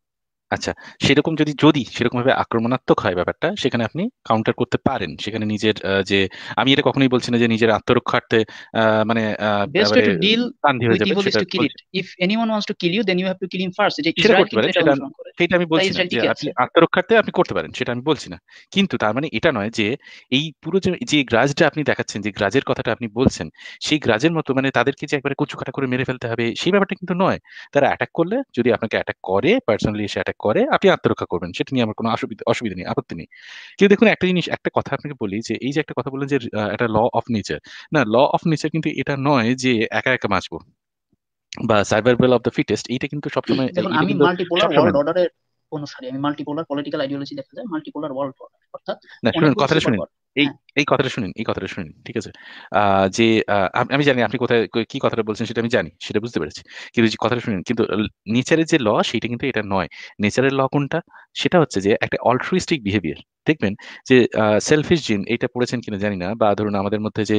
আচ্ছা সেরকম যদি যদি সেরকম ভাবে আক্রমণাত্মক হয় ব্যাপারটা সেখানে আপনি কাউন্টার করতে পারেন সেখানে নিজের যে আমি এটা কখনোই বলছি না যে নিজের আত্মরক্ষার্থে মানে সেটা আমি বলছি আত্মরক্ষার্থে আপনি করতে পারেন সেটা আমি বলছি না কিন্তু তার মানে এটা নয় যে এই পুরো যে যে গ্রাজটা আপনি দেখাচ্ছেন যে গ্রাজের কথাটা আপনি বলছেন সেই গ্রাজের মতো মানে তাদেরকে যে একবারে কুচুকাটা করে মেরে ফেলতে হবে সেই ব্যাপারটা কিন্তু নয় তারা অ্যাটাক করলে যদি আপনাকে অ্যাটাক করে পার্সোনালি এসে অ্যাটাক করে আপনি আত্মরক্ষা করবেন সেটা নিয়ে আমার কোনো অসুবিধা অসুবিধা নেই আপত্তি নেই কিন্তু দেখুন একটা জিনিস একটা কথা আপনাকে বলি যে এই যে একটা কথা বললেন যে একটা ল অফ নেচার না ল অফ নেচার কিন্তু এটা নয় যে একা একা বাঁচবো বা সাইবার বেল অফ দ্য ফিটেস্ট এইটা কিন্তু সবসময় আমি মাল্টিপোলার ওয়ার্ল্ড অর্ডারের অনুসারী আমি মাল্টিপোলার পলিটিক্যাল আইডিওলজি দেখা যায় মাল্টিপোলার ওয়ার্ল্ড অর্ডার অর্থাৎ না শুনুন কথাটা শুনুন এই এই কথাটা শুনেন এই কথাটা শুনেন ঠিক আছে যে আমি জানি আপনি কোথায় কি কথাটা বলছেন সেটা আমি জানি সেটা বুঝতে পেরেছি কিন্তু যে কথাটা শুনেন কিন্তু নেচারের যে ল সেটা কিন্তু এটা নয় নেচারের ল কোনটা সেটা হচ্ছে যে একটা অল্ট্রুইস্টিক বিহেভিয়ার দেখবেন যে সেলফিশ জিন এটা পড়েছেন কিনা জানি না বা ধরুন আমাদের মধ্যে যে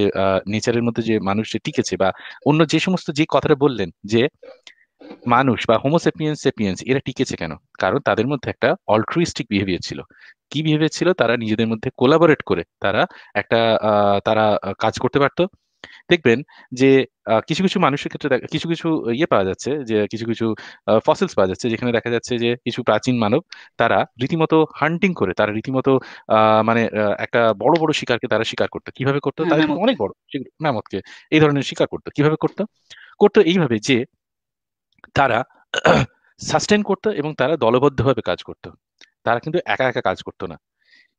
নেচারের মধ্যে যে মানুষ যে টিকেছে বা অন্য যে সমস্ত যে কথাটা বললেন যে মানুষ বা হোমোসেপিয়েন্স সেপিয়েন্স এরা টিকেছে কেন কারণ তাদের মধ্যে একটা অল্ট্রুইস্টিক বিহেভিয়ার ছিল কি ভেবেছিল তারা নিজেদের মধ্যে কোলাবোরেট করে তারা একটা তারা কাজ করতে পারতো দেখবেন যে কিছু কিছু মানুষের ক্ষেত্রে কিছু কিছু ইয়ে পাওয়া যাচ্ছে যে কিছু কিছু ফসিলস পাওয়া যাচ্ছে যেখানে দেখা যাচ্ছে যে কিছু প্রাচীন মানব তারা রীতিমতো হান্টিং করে তারা রীতিমতো মানে একটা বড় বড় শিকারকে তারা শিকার করতো কিভাবে করতো হ্যাঁ, তাদের অনেক বড় নামতকে এই ধরনের শিকার করতো কিভাবে করতো করতো এইভাবে যে তারা সাস্টেন করতো এবং তারা দলবদ্ধভাবে কাজ করতো তারা কিন্তু একা একা কাজ করতো না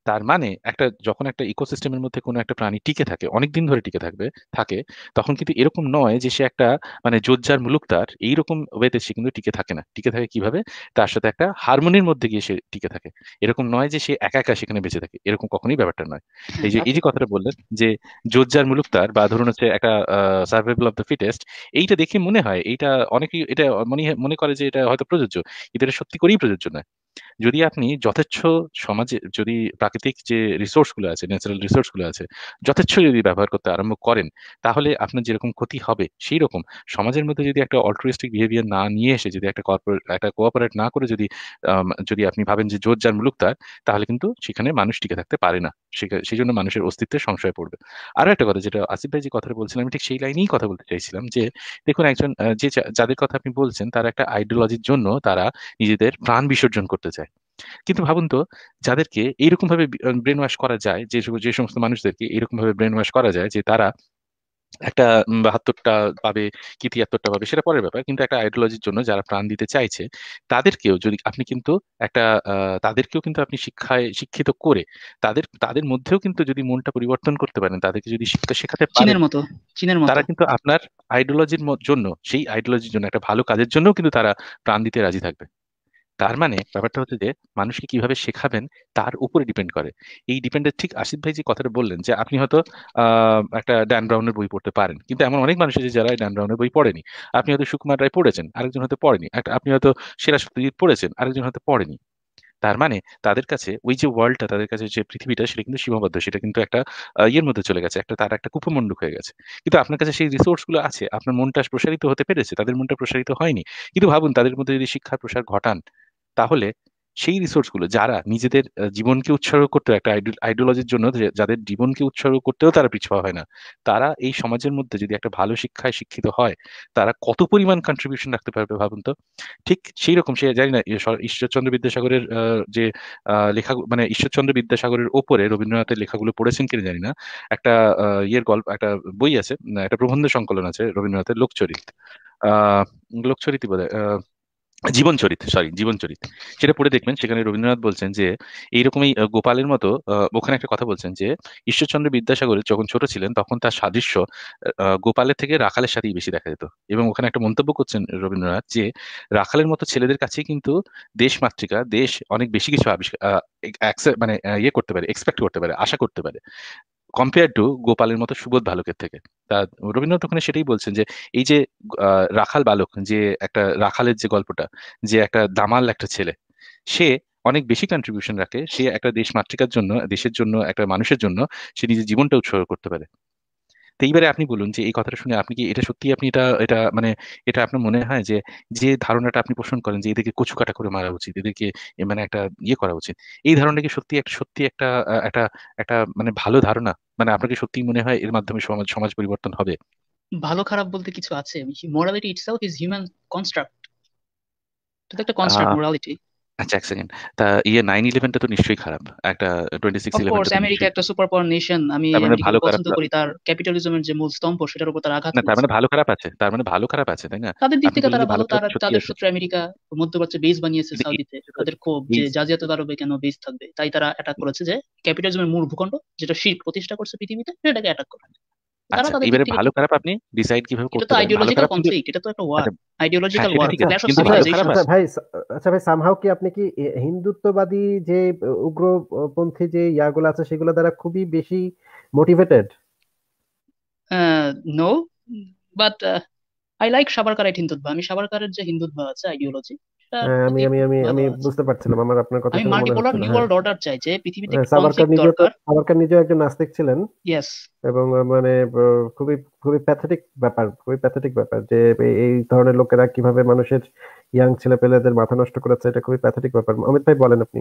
তার মানে একটা যখন একটা ইকোসিস্টেমের মধ্যে কোনো একটা প্রাণী টিকে থাকে অনেক দিন ধরে টিকে থাকবে থাকে তখন কিন্তু এরকম নয় যে সে একটা মানে জোজ্জার তার এইরকম ওয়েতে সে কিন্তু টিকে থাকে না টিকে থাকে কিভাবে তার সাথে একটা হারমোনির মধ্যে গিয়ে সে টিকে থাকে এরকম নয় যে সে একা একা সেখানে বেঁচে থাকে এরকম কখনোই ব্যাপারটা নয় হ্যাঁ, এই যে এই যে কথাটা বললেন যে জোজ্জার তার বা ধরুন হচ্ছে একটা সার্ভাইভাল অফ দ্য ফিটেস্ট এইটা দেখে মনে হয় এইটা অনেকেই এটা মনে মনে করে যে এটা হয়তো প্রযোজ্য কিন্তু এটা সত্যি করেই প্রযোজ্য নয় যদি আপনি যথেচ্ছ সমাজে যদি প্রাকৃতিক যে রিসোর্সগুলো আছে ন্যাচারাল রিসোর্সগুলো আছে যথেচ্ছ যদি ব্যবহার করতে আরম্ভ করেন তাহলে আপনার যেরকম ক্ষতি হবে সেই রকম সমাজের মধ্যে যদি একটা অল্ট্রিস্টিক বিহেভিয়ার না নিয়ে এসে যদি একটা কর্পোরেট একটা কোঅপারেট না করে যদি যদি আপনি ভাবেন যে জোর যার মুলুক তার তাহলে কিন্তু সেখানে মানুষ টিকে থাকতে পারে না সেই জন্য মানুষের অস্তিত্বের সংশয় পড়বে আরো একটা কথা যেটা আসিফ ভাই যে কথাটা বলছিলাম আমি ঠিক সেই লাইনেই কথা বলতে চাইছিলাম যে দেখুন একজন যে যাদের কথা আপনি বলছেন তারা একটা আইডিওলজির জন্য তারা নিজেদের প্রাণ বিসর্জন করতে চায় কিন্তু ভাবুন তো যাদেরকে এইরকম ভাবে ব্রেন ওয়াশ করা যায় যে যে সমস্ত মানুষদেরকে এরকম ভাবে ব্রেন ওয়াশ করা যায় যে তারা একটা বাহাত্তরটা পাবে কি তিয়াত্তরটা পাবে সেটা পরের ব্যাপার কিন্তু একটা আইডিওলজির জন্য যারা প্রাণ দিতে চাইছে তাদেরকেও যদি আপনি কিন্তু একটা তাদেরকেও কিন্তু আপনি শিক্ষায় শিক্ষিত করে তাদের তাদের মধ্যেও কিন্তু যদি মনটা পরিবর্তন করতে পারেন তাদেরকে যদি শিক্ষা শেখাতে পারেন মতো চীনের মতো তারা কিন্তু আপনার আইডিওলজির জন্য সেই আইডিওলজির জন্য একটা ভালো কাজের জন্যও কিন্তু তারা প্রাণ দিতে রাজি থাকবে তার মানে ব্যাপারটা হচ্ছে যে মানুষকে কিভাবে শেখাবেন তার উপরে ডিপেন্ড করে এই ডিপেন্ডের ঠিক আসিদ ভাই যে কথাটা বললেন যে আপনি হয়তো একটা ড্যান ব্রাউনের বই পড়তে পারেন কিন্তু এমন অনেক মানুষ আছে যারা ড্যান ব্রাউনের বই পড়েনি আপনি হয়তো সুকুমার রায় পড়েছেন আরেকজন হয়তো পড়েনি একটা আপনি হয়তো সেরা সত্যজিৎ পড়েছেন আরেকজন হয়তো পড়েনি তার মানে তাদের কাছে ওই যে ওয়ার্ল্ডটা তাদের কাছে যে পৃথিবীটা সেটা কিন্তু সীমাবদ্ধ সেটা কিন্তু একটা ইয়ের মধ্যে চলে গেছে একটা তার একটা কুপমণ্ডুক হয়ে গেছে কিন্তু আপনার কাছে সেই রিসোর্সগুলো আছে আপনার মনটা প্রসারিত হতে পেরেছে তাদের মনটা প্রসারিত হয়নি কিন্তু ভাবুন তাদের মধ্যে যদি শিক্ষার প্রসার ঘটান তাহলে সেই রিসোর্সগুলো যারা নিজেদের জীবনকে উৎসর্গ করতে একটা আইডিওলজির জন্য যাদের জীবনকে উৎসর্গ করতেও তারা পিছুয়া হয় না তারা এই সমাজের মধ্যে যদি একটা ভালো শিক্ষায় শিক্ষিত হয় তারা কত পরিমাণ কন্ট্রিবিউশন রাখতে পারবে ভাবুন তো ঠিক সেই রকম সে জানি না ঈশ্বরচন্দ্র বিদ্যাসাগরের যে লেখা মানে ঈশ্বরচন্দ্র বিদ্যাসাগরের ওপরে রবীন্দ্রনাথের লেখাগুলো পড়েছেন কিনা জানি না একটা ইয়ের গল্প একটা বই আছে একটা প্রবন্ধ সংকলন আছে রবীন্দ্রনাথের লোকচরিত আহ লোকচরিতি বোধ জীবন চরিত সরি জীবন চরিত সেটা পড়ে দেখবেন সেখানে রবীন্দ্রনাথ বলছেন যে এইরকমই গোপালের মতো ওখানে একটা কথা বলছেন যে ঈশ্বরচন্দ্র বিদ্যাসাগরের যখন ছোট ছিলেন তখন তার সাদৃশ্য গোপালের থেকে রাখালের সাথেই বেশি দেখা যেত এবং ওখানে একটা মন্তব্য করছেন রবীন্দ্রনাথ যে রাখালের মতো ছেলেদের কাছে কিন্তু দেশ মাতৃকা দেশ অনেক বেশি কিছু আবিষ্কার মানে ইয়ে করতে পারে এক্সপেক্ট করতে পারে আশা করতে পারে কম্পেয়ার টু গোপালের মতো সুবোধ বালকের থেকে তা রবীন্দ্রনাথ ওখানে সেটাই বলছেন যে এই যে রাখাল বালক যে একটা রাখালের যে গল্পটা যে একটা দামাল একটা ছেলে সে অনেক বেশি কন্ট্রিবিউশন রাখে সে একটা দেশ মাতৃকার জন্য দেশের জন্য একটা মানুষের জন্য সে নিজের জীবনটা উৎসর্গ করতে পারে এইবারে আপনি বলুন যে এই কথাটা শুনে আপনি কি এটা সত্যি আপনি এটা এটা মানে এটা আপনার মনে হয় যে যে ধারণাটা আপনি পোষণ করেন যে এদেরকে কাটা করে মারা উচিত এদেরকে মানে একটা ইয়ে করা উচিত এই ধারণা কি সত্যি একটা সত্যি একটা একটা একটা মানে ভালো ধারণা মানে আপনাকে সত্যি মনে হয় এর মাধ্যমে সমাজ সমাজ পরিবর্তন হবে ভালো খারাপ বলতে কিছু আছে morality itself is human construct এটা একটা কনস্ট্রাক্ট মোরালিটি আচ্ছা এক সেকেন্ড তা ইয়ে নাইন ইলেভেনটা তো নিশ্চয়ই খারাপ একটা টোয়েন্টি সিক্স ইলেভেন আমেরিকা একটা সুপার পাওয়ার নেশন আমি ভালো পছন্দ করি তার ক্যাপিটালিজমের যে মূল স্তম্ভ সেটার উপর তার আঘাত তার মানে ভালো খারাপ আছে তার মানে ভালো খারাপ আছে তাই না তাদের দিক থেকে তারা ভালো তারা তাদের সূত্রে আমেরিকা মধ্যপ্রাচ্যে বেস বানিয়েছে সাউদিতে তাদের খুব যে জাজিয়াতুল আরবে কেন বেস থাকবে তাই তারা অ্যাটাক করেছে যে ক্যাপিটালিজমের মূল ভূখণ্ড যেটা শিল্প প্রতিষ্ঠা করছে পৃথিবীতে সেটাকে অ্যাটাক করা তারা আচ্ছা, তাদের এবারে ভালো খারাপ আপনি ডিসাইড কিভাবে করতে এটা তো আইডিওলজিক্যাল কনফ্লিক্ট এটা তো একটা war ideological war clash of civilisation ভাই আচ্ছা ভাই আচ্ছা, কি আপনি কি হিন্দুত্ববাদী যে উগ্রপন্থী যে ইয়াগুলো আছে সেগুলো দ্বারা খুবই বেশি motivated no but I like Savarkarite Hindutva আমি সাবারকারের যে হিন্দুত্ব আছে আইডিওলজি হ্যাঁ, আমি আমি আমি আমি বুঝতে পারছিলাম আমার আপনার কথা আমি মাল্টিপোলার নিউ ওয়ার্ল্ড অর্ডার চাই যে পৃথিবীতে সাবারকার নিজে সাবারকার নিজে একজন নাস্তিক ছিলেন यस এবং মানে খুবই খুবই প্যাথেটিক ব্যাপার খুবই প্যাথেটিক ব্যাপার যে এই ধরনের লোকেরা কিভাবে মানুষের ইয়াং ছেলেপেলেদের মাথা নষ্ট করেছে এটা খুবই প্যাথেটিক ব্যাপার অমিত ভাই বলেন আপনি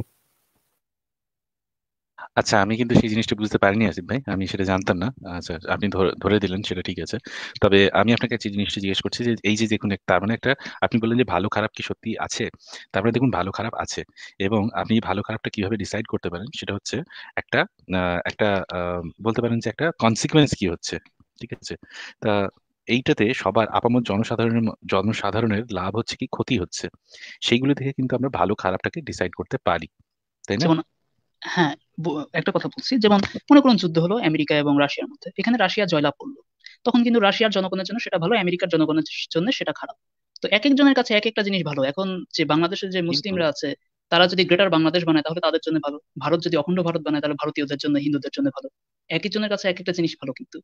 আচ্ছা আমি কিন্তু সেই জিনিসটা বুঝতে পারিনি আসিফ ভাই আমি সেটা জানতাম না আচ্ছা আপনি ধরে দিলেন সেটা ঠিক আছে তবে আমি আপনাকে যে জিনিসটা জিজ্ঞেস করছি যে এই যে দেখুন তার মানে একটা আপনি বললেন যে ভালো খারাপ কি সত্যি আছে তারপরে মানে দেখুন ভালো খারাপ আছে এবং আপনি ভালো খারাপটা কিভাবে ডিসাইড করতে পারেন সেটা হচ্ছে একটা আহ, একটা আহ, বলতে পারেন যে একটা কনসিকুয়েন্স কি হচ্ছে ঠিক আছে তা এইটাতে সবার আপামত জনসাধারণের জনসাধারণের লাভ হচ্ছে কি ক্ষতি হচ্ছে সেইগুলো থেকে কিন্তু আমরা ভালো খারাপটাকে ডিসাইড করতে পারি তাই না হ্যাঁ একটা কথা বলছি যেমন মনে করুন যুদ্ধ হলো আমেরিকা এবং রাশিয়ার মধ্যে এখানে রাশিয়া জয়লাভ করলো তখন কিন্তু রাশিয়ার জনগণের জন্য সেটা ভালো আমেরিকার জনগণের জন্য সেটা খারাপ তো এক একজনের কাছে এক একটা জিনিস ভালো এখন যে বাংলাদেশের যে মুসলিমরা আছে তারা যদি গ্রেটার বাংলাদেশ বানায় তাহলে তাদের জন্য ভালো ভারত যদি অখণ্ড ভারত বানায় তাহলে ভারতীয়দের জন্য হিন্দুদের জন্য ভালো এক একজনের কাছে এক একটা জিনিস ভালো কিন্তু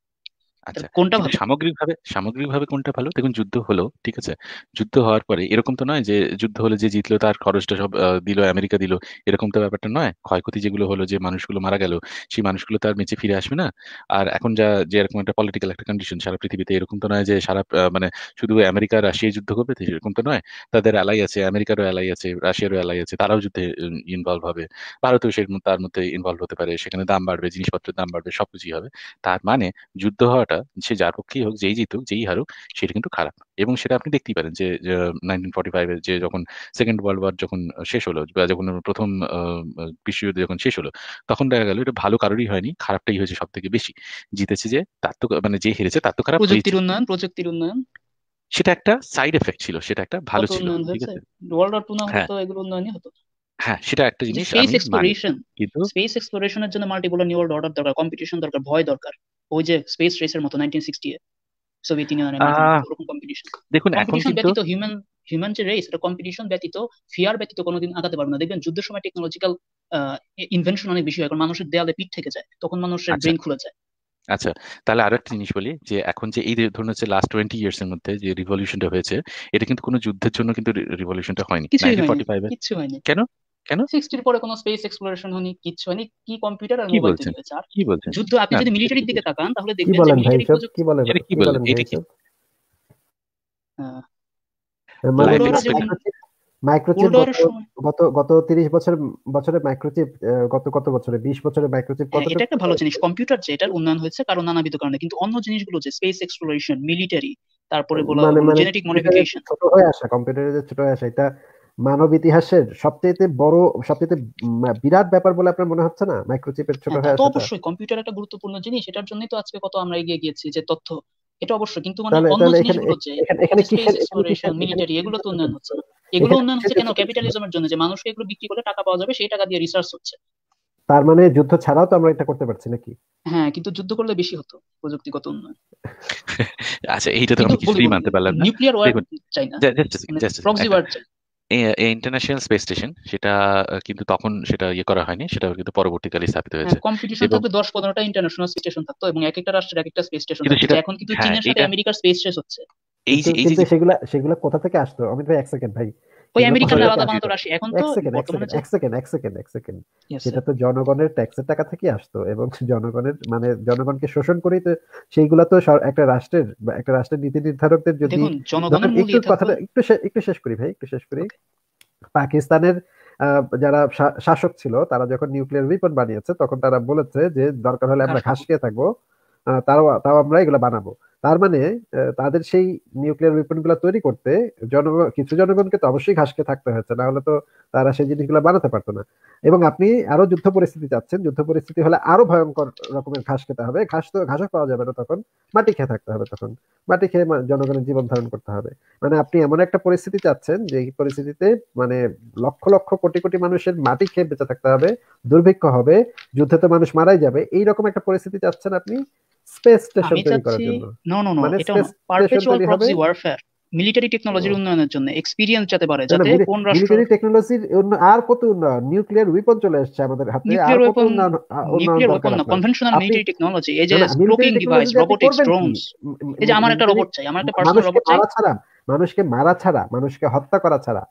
আচ্ছা কোনটা ভালো সামগ্রিকভাবে সামগ্রিকভাবে কোনটা ভালো দেখুন যুদ্ধ হলো ঠিক আছে যুদ্ধ হওয়ার পরে এরকম তো নয় যে যুদ্ধ হলে যে জিতলো তার খরচটা সব দিল আমেরিকা দিল এরকম তো ব্যাপারটা নয় ক্ষয়ক্ষতি যেগুলো হলো যে মানুষগুলো মারা গেল সেই মানুষগুলো তার মেচে ফিরে আসবে না আর এখন যা যে এরকম একটা পলিটিক্যাল একটা কন্ডিশন সারা পৃথিবীতে এরকম তো নয় যে সারা মানে শুধু আমেরিকা রাশিয়া যুদ্ধ করবে এরকম তো নয় তাদের এলাই আছে আমেরিকারও এলাই আছে রাশিয়ারও এলাই আছে তারাও যুদ্ধে ইনভলভ হবে ভারতেও সে তার মধ্যে ইনভলভ হতে পারে সেখানে দাম বাড়বে জিনিসপত্রের দাম বাড়বে সবকিছুই হবে তার মানে যুদ্ধ হওয়ার হওয়াটা সে যার পক্ষেই হোক যেই জিতুক যেই হারুক সেটা কিন্তু খারাপ এবং সেটা আপনি দেখতেই পারেন যে নাইনটিন ফর্টি ফাইভের যে যখন সেকেন্ড ওয়ার্ল্ড ওয়ার যখন শেষ হলো বা যখন প্রথম বিশ্বযুদ্ধ যখন শেষ হলো তখন দেখা গেল এটা ভালো কারোরই হয়নি খারাপটাই হয়েছে সব থেকে বেশি জিতেছে যে তার তো মানে যে হেরেছে তার তো খারাপ প্রযুক্তির উন্নয়ন প্রযুক্তির উন্নয়ন সেটা একটা সাইড এফেক্ট ছিল সেটা একটা ভালো ছিল ঠিক আছে ওয়ার্ল্ড ওয়ার টু না হতো হ্যাঁ। এগুলো উন্নয়নই হতো হ্যাঁ সেটা একটা জিনিস স্পেস এক্সপ্লোরেশন কিন্তু স্পেস এক্সপ্লোরেশনের জন্য মাল্টিপল নিউ ওয়ার্ল্ড অর্ডার দরকার কম্পিটিশন দরকার ভয় দরকার ওই যে স্পেস রেসের মতো 1960 এ সোভিয়েত ইউনিয়নের কম্পিটিশন দেখুন এখন কিন্তু হিউম্যান হিউম্যান যে রেস এটা কম্পিটিশন ব্যতীত ফিয়ার ব্যতীত কোনোদিন আগাতে পারবে না দেখবেন যুদ্ধের সময় টেকনোলজিক্যাল ইনভেনশন অনেক বেশি হয় কারণ মানুষের দেয়ালে পিঠ থেকে যায় তখন মানুষের ব্রেন আচ্ছা। খুলে যায় আচ্ছা তাহলে আরো একটা জিনিস বলি যে এখন যে এই ধরুন হচ্ছে লাস্ট টোয়েন্টি ইয়ার্স এর মধ্যে যে রিভলিউশনটা হয়েছে এটা কিন্তু কোনো যুদ্ধের জন্য কিন্তু রিভলিউশনটা হয়নি কেন কেন সিক্সটির পরে কোনো স্পেস এক্সপ্লোরেশন হয়নি কিচ্ছু হয়নি কি কম্পিউটার আর মোবাইল তৈরি আর কি বলছেন যুদ্ধ আপনি যদি মিলিটারির দিকে তাকান তাহলে দেখবেন যে মিলিটারি কি বলেন কি বলেন গত গত বছরে মাইক্রোচিপ বছরে 20 বছরে হ্যাঁ, একটা ভালো জিনিস কম্পিউটার যে উন্নয়ন হয়েছে কারণ নানাবিধ কারণে কিন্তু অন্য জিনিসগুলো যে স্পেস এক্সপ্লোরেশন মিলিটারি তারপরে মানে বলা মানে ছোট হয়ে আসা কম্পিউটারে ছোট হয়ে আসা এটা মানব ইতিহাসের সবচেয়ে বড় সবচেয়ে বিরাট ব্যাপার বলে আপনার মনে হচ্ছে না মাইক্রোচিপের ছোট হয়ে হ্যাঁ, অবশ্যই কম্পিউটার একটা গুরুত্বপূর্ণ জিনিস এটার জন্যই তো আজকে কত আমরা এগিয়ে গিয়েছি যে তথ্য এটা অবশ্যই কিন্তু মানে অন্য জিনিসগুলো যে মিলিটারি এগুলো তো উন্নয়ন হচ্ছে এগুলো উন্নয়ন হচ্ছে কেন ক্যাপিটালিজমের জন্য যে মানুষকে এগুলো বিক্রি করে টাকা পাওয়া যাবে সেই টাকা দিয়ে রিসার্চ হচ্ছে তার মানে যুদ্ধ ছাড়াও তো আমরা এটা করতে পারছি নাকি হ্যাঁ কিন্তু যুদ্ধ করলে বেশি হতো প্রযুক্তিগত উন্নয়ন আচ্ছা এইটা তো আমি কিছুই মানতে পারলাম না নিউক্লিয়ার ওয়ার চাই না প্রক্সি ওয়ার চাই ইন্টারন্যাশনাল স্পেস স্টেশন সেটা কিন্তু তখন সেটা ইয়ে করা হয়নি সেটা কিন্তু পরবর্তীকালে স্থাপিত হয়েছে কম্পিটিশন হ্যাঁ, থাকতো দশ পনেরোটা ইন্টারন্যাশনাল স্পেস স্টেশন থাকতো এবং এক একটা রাষ্ট্রের এক একটা স্পেস স্টেশন এখন কিন্তু হ্যাঁ, চীনের সাথে আমেরিকার স্পেস স্টেশন হচ্ছে এই কিন্তু সেগুলা সেগুলা কোথা থেকে আসতো আমি এক সেকেন্ড ভাই ওই আমেরিকান আলাদা বানাতো রাশি এখন তো এক সেকেন্ড এক সেকেন্ড এক সেকেন্ড সেটা তো জনগণের ট্যাক্সের টাকা থেকে আসতো এবং জনগণের মানে জনগণকে শোষণ করেই তো সেইগুলা তো একটা রাষ্ট্রের একটা রাষ্ট্রের নীতি নির্ধারকদের যদি একটু একটু একটু শেষ করি ভাই একটু শেষ করি পাকিস্তানের যারা শাসক ছিল তারা যখন নিউক্লিয়ার উইপন বানিয়েছে তখন তারা বলেছে যে দরকার হলে আমরা ঘাস খেয়ে থাকবো তাও তাও আমরা এগুলো বানাবো তার মানে তাদের সেই নিউক্লিয়ার ওয়েপন গুলা তৈরি করতে জনগণ কিছু জনগণকে তো অবশ্যই ঘাসকে থাকতে হয়েছে না হলে তো তারা সেই জিনিসগুলো বানাতে পারতো না এবং আপনি আরো যুদ্ধ পরিস্থিতি চাচ্ছেন যুদ্ধ পরিস্থিতি হলে আরো ভয়ঙ্কর রকমের ঘাস খেতে হবে ঘাস তো ঘাসও পাওয়া যাবে না তখন মাটি খেয়ে থাকতে হবে তখন মাটি খেয়ে জনগণের জীবন ধারণ করতে হবে মানে আপনি এমন একটা পরিস্থিতি চাচ্ছেন যে পরিস্থিতিতে মানে লক্ষ লক্ষ কোটি কোটি মানুষের মাটি খেয়ে বেঁচে থাকতে হবে দুর্ভিক্ষ হবে যুদ্ধে তো মানুষ মারাই যাবে এই রকম একটা পরিস্থিতি চাচ্ছেন আপনি স্পেস স্টেশন তৈরি করার জন্য নো নো নো এটা পারপেচুয়াল প্রক্সি ওয়ারফেয়ার মিলিটারি টেকনোলজির উন্নয়নের জন্য যাতে পারে যাতে কোন রাষ্ট্র মিলিটারি টেকনোলজির আর কত উন্নয়ন নিউক্লিয়ার উইপন চলে আসছে আমাদের হাতে কনভেনশনাল মিলিটারি টেকনোলজি এই যে ডিভাইস ড্রোনস এই যে আমার একটা রোবট চাই আমার একটা পার্সোনাল রোবট চাই মানুষকে মারা ছাড়া মানুষকে হত্যা করা ছাড়া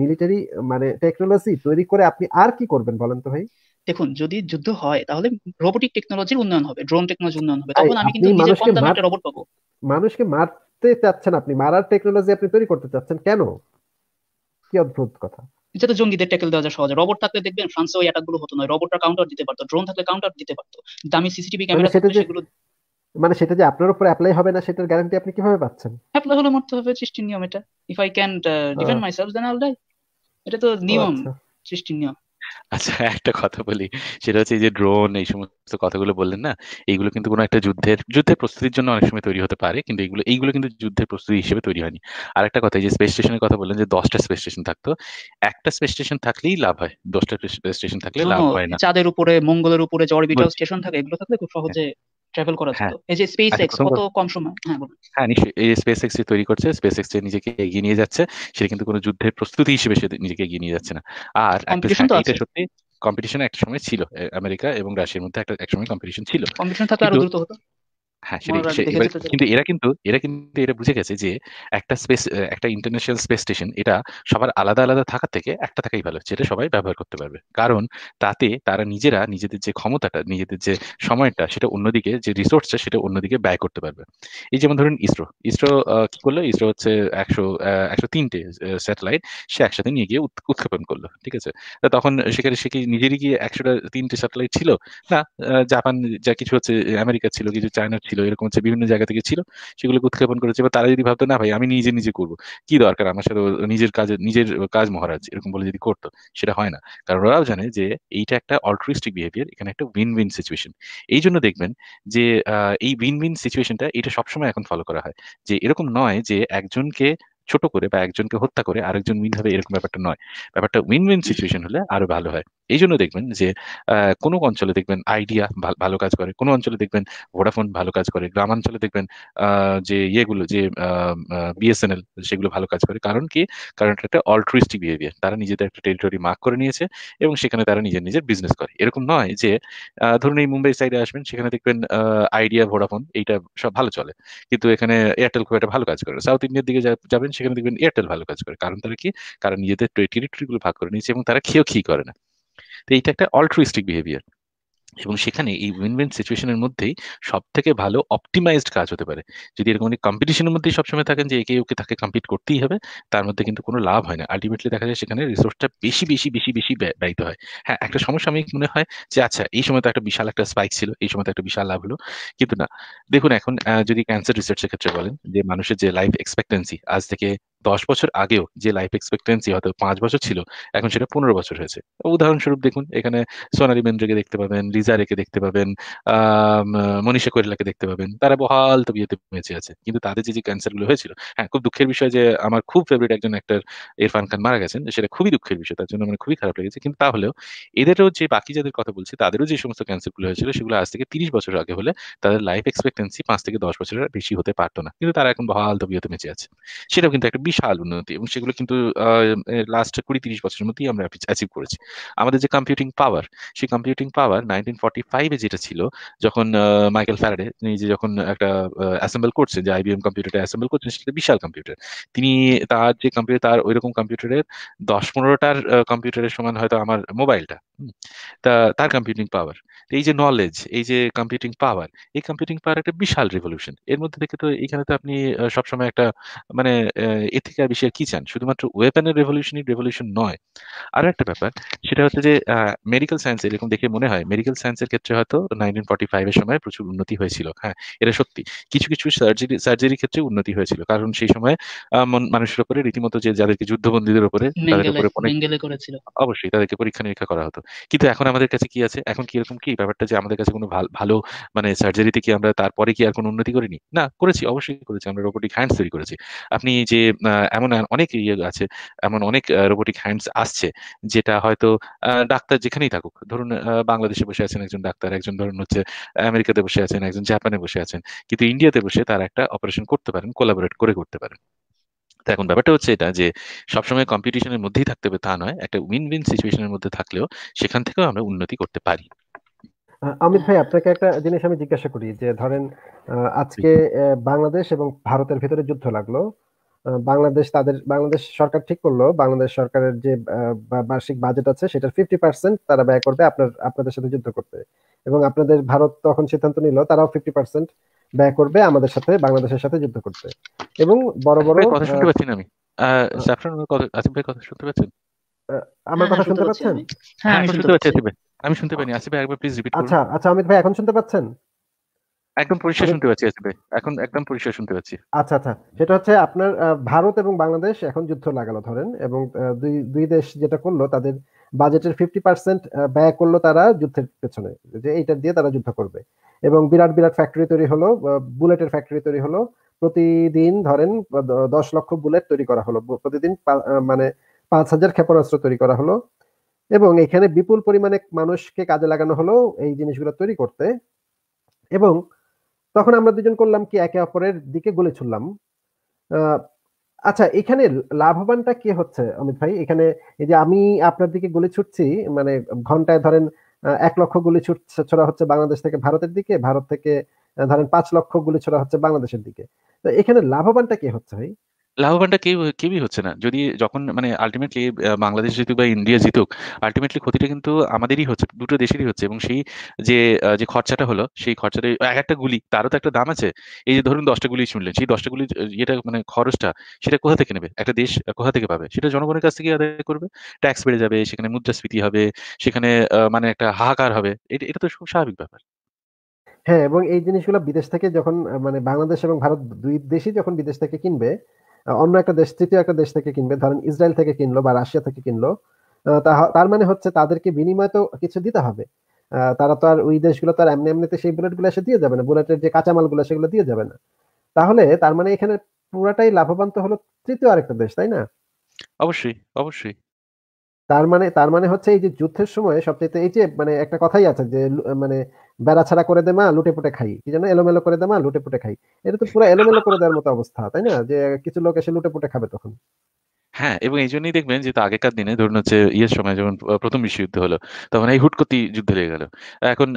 মিলিটারি মানে টেকনোলজি তৈরি করে আপনি আর কি করবেন বলেন তো ভাই দেখুন যদি যুদ্ধ হয় তাহলে রোবটিক টেকনোলজির উন্নয়ন হবে ড্রোন টেকনোলজি উন্নয়ন হবে তখন আমি কিন্তু নিজের সন্তান একটা রোবট পাবো মানুষকে মারতে চাচ্ছেন আপনি মারার টেকনোলজি আপনি তৈরি করতে চাচ্ছেন কেন কি অদ্ভুত কথা এটা তো জঙ্গিদের ট্যাকেল দেওয়া যায় সহজে রোবট থাকলে দেখবেন ফ্রান্সে ওই অ্যাটাকগুলো হতো না রোবটটা কাউন্টার দিতে পারতো ড্রোন থাকলে কাউন্টার দিতে পারতো দামি সিসিটিভি ক্যামেরা মানে সেটা সেগুলো মানে সেটা যে আপনার উপর অ্যাপ্লাই হবে না সেটার গ্যারান্টি আপনি কিভাবে পাচ্ছেন অ্যাপ্লাই হলে মরতে হবে সৃষ্টির নিয়ম এটা if I can defend myself then I will die এটা তো নিয়ম আচ্ছা। সৃষ্টির নিয়ম আচ্ছা একটা কথা বলি সেটা হচ্ছে এই যে ড্রোন এই সমস্ত কথাগুলো বললেন না এইগুলো কিন্তু কোনো একটা যুদ্ধের যুদ্ধের প্রস্তুতির জন্য অনেক সময় তৈরি হতে পারে কিন্তু এইগুলো এইগুলো কিন্তু যুদ্ধের প্রস্তুতি হিসেবে তৈরি হয়নি আর একটা কথা এই যে স্পেস স্টেশনের কথা বললেন যে দশটা স্পেস স্টেশন থাকতো একটা স্পেস স্টেশন থাকলেই লাভ হয় দশটা স্পেস স্টেশন থাকলে লাভ হয় না চাঁদের উপরে মঙ্গলের উপরে যে অরবিটাল স্টেশন থাকে এগুলো থাকলে খুব সহজে ট্রাভেল করা যেত হ্যাঁ। এই যে স্পেস আচ্ছা, এক্স কত কম সময় হ্যাঁ, হ্যাঁ নিশ্চয়ই এই স্পেস এক্স তৈরি করছে স্পেস এক্স নিজেকে এগিয়ে নিয়ে যাচ্ছে সেটা কিন্তু কোনো যুদ্ধের প্রস্তুতি হিসেবে সে নিজেকে এগিয়ে নিয়ে যাচ্ছে না আর এটা হ্যাঁ, সত্যি কম্পিটিশন একটা সময় ছিল আমেরিকা এবং রাশিয়ার মধ্যে একটা একসময় কম্পিটিশন ছিল কম্পিটিশন থাকলে আরো দ্রুত হতো হ্যাঁ কিন্তু এরা কিন্তু এরা কিন্তু এটা বুঝে গেছে যে একটা স্পেস একটা ইন্টারন্যাশনাল স্পেস স্টেশন এটা সবার আলাদা আলাদা থাকার থেকে একটা থাকাই ভালো যেটা সবাই ব্যবহার করতে পারবে কারণ তাতে তারা নিজেরা নিজেদের যে ক্ষমতাটা নিজেদের যে সময়টা সেটা অন্যদিকে যে রিসোর্সটা সেটা অন্যদিকে ব্যয় করতে পারবে এই যেমন ধরুন ইসরো ইসরো কি করলো ইসরো হচ্ছে একশো একশো তিনটে স্যাটেলাইট সে একসাথে নিয়ে গিয়ে উৎক্ষেপণ করলো ঠিক আছে তখন সেখানে সে কি নিজেরই গিয়ে একশোটা তিনটে স্যাটেলাইট ছিল না জাপান যা কিছু হচ্ছে আমেরিকা ছিল কিছু চায়না ছিল এরকম হচ্ছে বিভিন্ন জায়গা থেকে ছিল সেগুলোকে উৎক্ষেপণ করেছে বা তারা যদি ভাবতো না ভাই আমি নিজে নিজে করবো কি দরকার আমার সাথে নিজের কাজ নিজের কাজ মহারাজ এরকম বলে যদি করতো সেটা হয় না কারণ ওরাও জানে যে এইটা একটা অল্ট্রিস্টিক বিহেভিয়ার এখানে একটা উইন উইন সিচুয়েশন এই জন্য দেখবেন যে এই উইন উইন সিচুয়েশনটা এটা সবসময় এখন ফলো করা হয় যে এরকম নয় যে একজনকে ছোট করে বা একজনকে হত্যা করে আরেকজন উইন হবে এরকম ব্যাপারটা নয় ব্যাপারটা উইন উইন সিচুয়েশন হলে আরো ভালো হয় এই জন্য দেখবেন যে কোনো অঞ্চলে দেখবেন আইডিয়া ভালো কাজ করে কোনো অঞ্চলে দেখবেন ভোডাফোন ভালো কাজ করে গ্রামাঞ্চলে দেখবেন যে ইয়েগুলো যে বিএসএনএল সেগুলো ভালো কাজ করে কারণ কি কারণ একটা অল্ট্রিস্টিক বিহেভিয়ার তারা নিজেদের একটা টেরিটরি মার্ক করে নিয়েছে এবং সেখানে তারা নিজের নিজের বিজনেস করে এরকম নয় যে ধরুন এই মুম্বাই সাইডে আসবেন সেখানে দেখবেন আইডিয়া ভোডাফোন এইটা সব ভালো চলে কিন্তু এখানে এয়ারটেল খুব একটা ভালো কাজ করে সাউথ ইন্ডিয়ার দিকে যাবেন সেখানে দেখবেন এয়ারটেল ভালো কাজ করে কারণ তারা কি কারণ নিজেদের টেরিটরিগুলো ভাগ করে নিয়েছে এবং তারা খেয়েও খি করে না তো এইটা একটা অল্ট্রিস্টিক বিহেভিয়ার এবং সেখানে এই উইন উইন সিচুয়েশনের মধ্যেই সব থেকে ভালো অপটিমাইজড কাজ হতে পারে যদি এরকম কম্পিটিশনের মধ্যেই সবসময় থাকেন যে একে ওকে তাকে কম্পিট করতেই হবে তার মধ্যে কিন্তু কোনো লাভ হয় না আলটিমেটলি দেখা যায় সেখানে রিসোর্সটা বেশি বেশি বেশি বেশি ব্যয়িত হয় হ্যাঁ একটা সমস্যা আমি মনে হয় যে আচ্ছা এই সময় তো একটা বিশাল একটা স্পাইক ছিল এই সময় তো একটা বিশাল লাভ হলো কিন্তু না দেখুন এখন যদি ক্যান্সার রিসার্চের ক্ষেত্রে বলেন যে মানুষের যে লাইফ এক্সপেক্টেন্সি আজ থেকে দশ বছর আগেও যে লাইফ এক্সপেক্টেন্সি হয়তো পাঁচ বছর ছিল এখন সেটা পনেরো বছর হয়েছে উদাহরণস্বরূপ দেখুন এখানে সোনারি বেন্দ্রকে দেখতে পাবেন লিজা রেকে দেখতে পাবেন মনীষা কৈরলাকে দেখতে পাবেন তারা বহাল তবিয়তে বেঁচে আছে কিন্তু তাদের যে যে ক্যান্সারগুলো হয়েছিল হ্যাঁ খুব দুঃখের বিষয় যে আমার খুব ফেভারিট একজন অ্যাক্টর ইরফান খান মারা গেছেন সেটা খুবই দুঃখের বিষয় তার জন্য মানে খুবই খারাপ লেগেছে কিন্তু তাহলেও এদেরও যে বাকি যাদের কথা বলছি তাদেরও যে সমস্ত ক্যান্সারগুলো হয়েছিল সেগুলো আজ থেকে তিরিশ বছর আগে হলে তাদের লাইফ এক্সপেক্টেন্সি পাঁচ থেকে দশ বছরের বেশি হতে পারতো না কিন্তু তারা এখন বহাল তবিয়তে বেঁচে আছে সেটাও কিন্তু একটা বিশাল উন্নতি এবং সেগুলো কিন্তু লাস্ট কুড়ি তিরিশ বছরের মধ্যেই আমরা অ্যাচিভ করেছি আমাদের যে কম্পিউটিং পাওয়ার সেই কম্পিউটিং পাওয়ার নাইনটিন ফর্টি ফাইভে যেটা ছিল যখন মাইকেল ফ্যারাডে নিজে যখন একটা অ্যাসেম্বল করছেন যে আইবিএম কম্পিউটারটা অ্যাসেম্বল করছেন সেটা বিশাল কম্পিউটার তিনি তার যে কম্পিউটার তার ওই রকম কম্পিউটারের দশ পনেরোটার কম্পিউটারের সমান হয়তো আমার মোবাইলটা তা তার কম্পিউটিং পাওয়ার এই যে নলেজ এই যে কম্পিউটিং পাওয়ার এই কম্পিউটিং পাওয়ার একটা বিশাল রিভলিউশন এর মধ্যে থেকে তো এখানে তো আপনি সবসময় একটা মানে এর থেকে আর বেশি আর কি চান শুধুমাত্র ওয়েপেনের রেভলিউশনই রেভলিউশন নয় আরো একটা ব্যাপার সেটা হচ্ছে যে মেডিকেল সায়েন্স এরকম দেখে মনে হয় মেডিকেল সায়েন্সের ক্ষেত্রে হয়তো নাইনটিন ফর্টি ফাইভ এর সময় প্রচুর উন্নতি হয়েছিল হ্যাঁ এটা সত্যি কিছু কিছু সার্জারি সার্জারির ক্ষেত্রে উন্নতি হয়েছিল কারণ সেই সময় মানুষের উপরে রীতিমতো যে যাদেরকে যুদ্ধবন্দীদের উপরে তাদের উপরে অবশ্যই তাদেরকে পরীক্ষা নিরীক্ষা করা হতো কিন্তু এখন আমাদের কাছে কি আছে এখন কি এরকম কি ব্যাপারটা যে আমাদের কাছে কোনো ভালো মানে সার্জারিতে কি আমরা তারপরে কি আর কোনো উন্নতি করিনি না করেছি অবশ্যই করেছি আমরা রোবোটিক হ্যান্ডস তৈরি করেছি আপনি যে এমন অনেক ইয়ে আছে এমন অনেক রোবোটিক হ্যান্ডস আসছে যেটা হয়তো ডাক্তার যেখানেই থাকুক ধরুন বাংলাদেশে বসে আছেন একজন ডাক্তার একজন ধরুন হচ্ছে আমেরিকাতে বসে আছেন একজন জাপানে বসে আছেন কিন্তু ইন্ডিয়াতে বসে তার একটা অপারেশন করতে পারেন কোলাবোরেট করে করতে পারেন এখন ব্যাপারটা হচ্ছে এটা যে সবসময় কম্পিটিশনের মধ্যেই থাকতে হবে তা নয় একটা উইন উইন সিচুয়েশনের মধ্যে থাকলেও সেখান থেকেও আমরা উন্নতি করতে পারি অমিত ভাই আপনাকে একটা জিনিস আমি জিজ্ঞাসা করি যে ধরেন আজকে বাংলাদেশ এবং ভারতের ভিতরে যুদ্ধ লাগলো বাংলাদেশ তাদের বাংলাদেশ সরকার ঠিক করলো বাংলাদেশ সরকারের যে বার্ষিক বাজেট আছে সেটার ফিফটি পার্সেন্ট তারা ব্যয় করবে আপনার আপনাদের সাথে যুদ্ধ করতে এবং আপনাদের ভারত তখন সিদ্ধান্ত নিল তারাও ফিফটি পার্সেন্ট ব্যয় করবে আমাদের সাথে বাংলাদেশের সাথে যুদ্ধ করতে এবং বড় বড় কথা শুনতে পাচ্ছেন আমি আসিফ ভাই কথা শুনতে পাচ্ছেন আমার কথা হ্যাঁ, শুনতে হ্যাঁ, পাচ্ছেন হ্যাঁ, হ্যাঁ আমি শুনতে পাচ্ছি আমি শুনতে পাইনি আসিফ ভাই একবার প্লিজ রিপিট আচ্ছা আচ্ছা অমিত ভাই এখন শুনতে পাচ্ছেন একদম পরিষ্কার মানে শুনতে পাচ্ছি এখন একদম পরিষ্কার শুনতে পাচ্ছি আচ্ছা আচ্ছা সেটা হচ্ছে আপনার ভারত এবং বাংলাদেশ এখন যুদ্ধ লাগালো ধরেন এবং দুই দুই দেশ যেটা করলো তাদের বাজেটের ফিফটি পার্সেন্ট ব্যয় করলো তারা যুদ্ধের পেছনে যে এইটা দিয়ে তারা যুদ্ধ করবে এবং বিরাট বিরাট ফ্যাক্টরি তৈরি হলো বুলেটের ফ্যাক্টরি তৈরি হলো প্রতিদিন ধরেন দশ লক্ষ বুলেট তৈরি করা হলো প্রতিদিন মানে পাঁচ হাজার ক্ষেপণাস্ত্র তৈরি করা হলো এবং এখানে বিপুল পরিমাণে মানুষকে কাজে লাগানো হলো এই জিনিসগুলো তৈরি করতে এবং তখন আমরা দুজন করলাম কি একে অপরের দিকে গলে ছুড়লাম আচ্ছা এখানে লাভবানটা কি হচ্ছে অমিত ভাই এখানে এই যে আমি আপনার দিকে গলে ছুটছি মানে ঘন্টায় ধরেন এক লক্ষ গুলি ছুটছে ছোড়া হচ্ছে বাংলাদেশ থেকে ভারতের দিকে ভারত থেকে ধরেন পাঁচ লক্ষ গুলি ছোড়া হচ্ছে বাংলাদেশের দিকে তো এখানে লাভবানটা কি হচ্ছে ভাই লাভবানটা কেউ কেউই হচ্ছে না যদি যখন মানে আলটিমেটলি বাংলাদেশ জিতুক বা ইন্ডিয়া জিতুক আলটিমেটলি ক্ষতিটা কিন্তু আমাদেরই হচ্ছে দুটো দেশেরই হচ্ছে এবং সেই যে যে খরচাটা হলো সেই খরচাটা এক একটা গুলি তারও তো একটা দাম আছে এই যে ধরুন দশটা গুলি শুনলেন সেই দশটা গুলি যেটা মানে খরচটা সেটা কোথা থেকে নেবে একটা দেশ কোথা থেকে পাবে সেটা জনগণের কাছ থেকে আদায় করবে ট্যাক্স বেড়ে যাবে সেখানে মুদ্রাস্ফীতি হবে সেখানে মানে একটা হাহাকার হবে এটা এটা তো স্বাভাবিক ব্যাপার হ্যাঁ এবং এই জিনিসগুলো বিদেশ থেকে যখন মানে বাংলাদেশ এবং ভারত দুই দেশই যখন বিদেশ থেকে কিনবে অন্য একটা দেশ তৃতীয় একটা দেশ থেকে কিনবে ধরেন ইসরায়েল থেকে কিনলো বা রাশিয়া থেকে কিনলো তার মানে হচ্ছে তাদেরকে বিনিময় তো কিছু দিতে হবে তারা তো আর ওই দেশগুলো তার এমনি এমনিতে সেই বুলেট গুলো এসে দিয়ে যাবে না বুলেটের যে কাঁচামাল গুলো সেগুলো দিয়ে যাবে না তাহলে তার মানে এখানে পুরাটাই লাভবান তো হলো তৃতীয় আরেকটা দেশ তাই না অবশ্যই অবশ্যই তার মানে তার মানে হচ্ছে এই যে যুদ্ধের সময় সবচেয়ে এই যে মানে একটা কথাই আছে যে মানে বেড়া ছাড়া করে দেমা লুটে পুটে খাই কি জানো এলোমেলো করে দেমা লুটে পুটে খাই এটা তো পুরো এলোমেলো করে দেওয়ার মতো অবস্থা তাই না যে কিছু লোক এসে লুটে পুটে খাবে তখন হ্যাঁ এবং এই জন্যই দেখবেন যে আগেকার দিনে ধরুন হচ্ছে ইয়ের সময় যখন প্রথম বিশ্বযুদ্ধ হলো তখন এই হুট করতে যুদ্ধ লেগে গেল এখন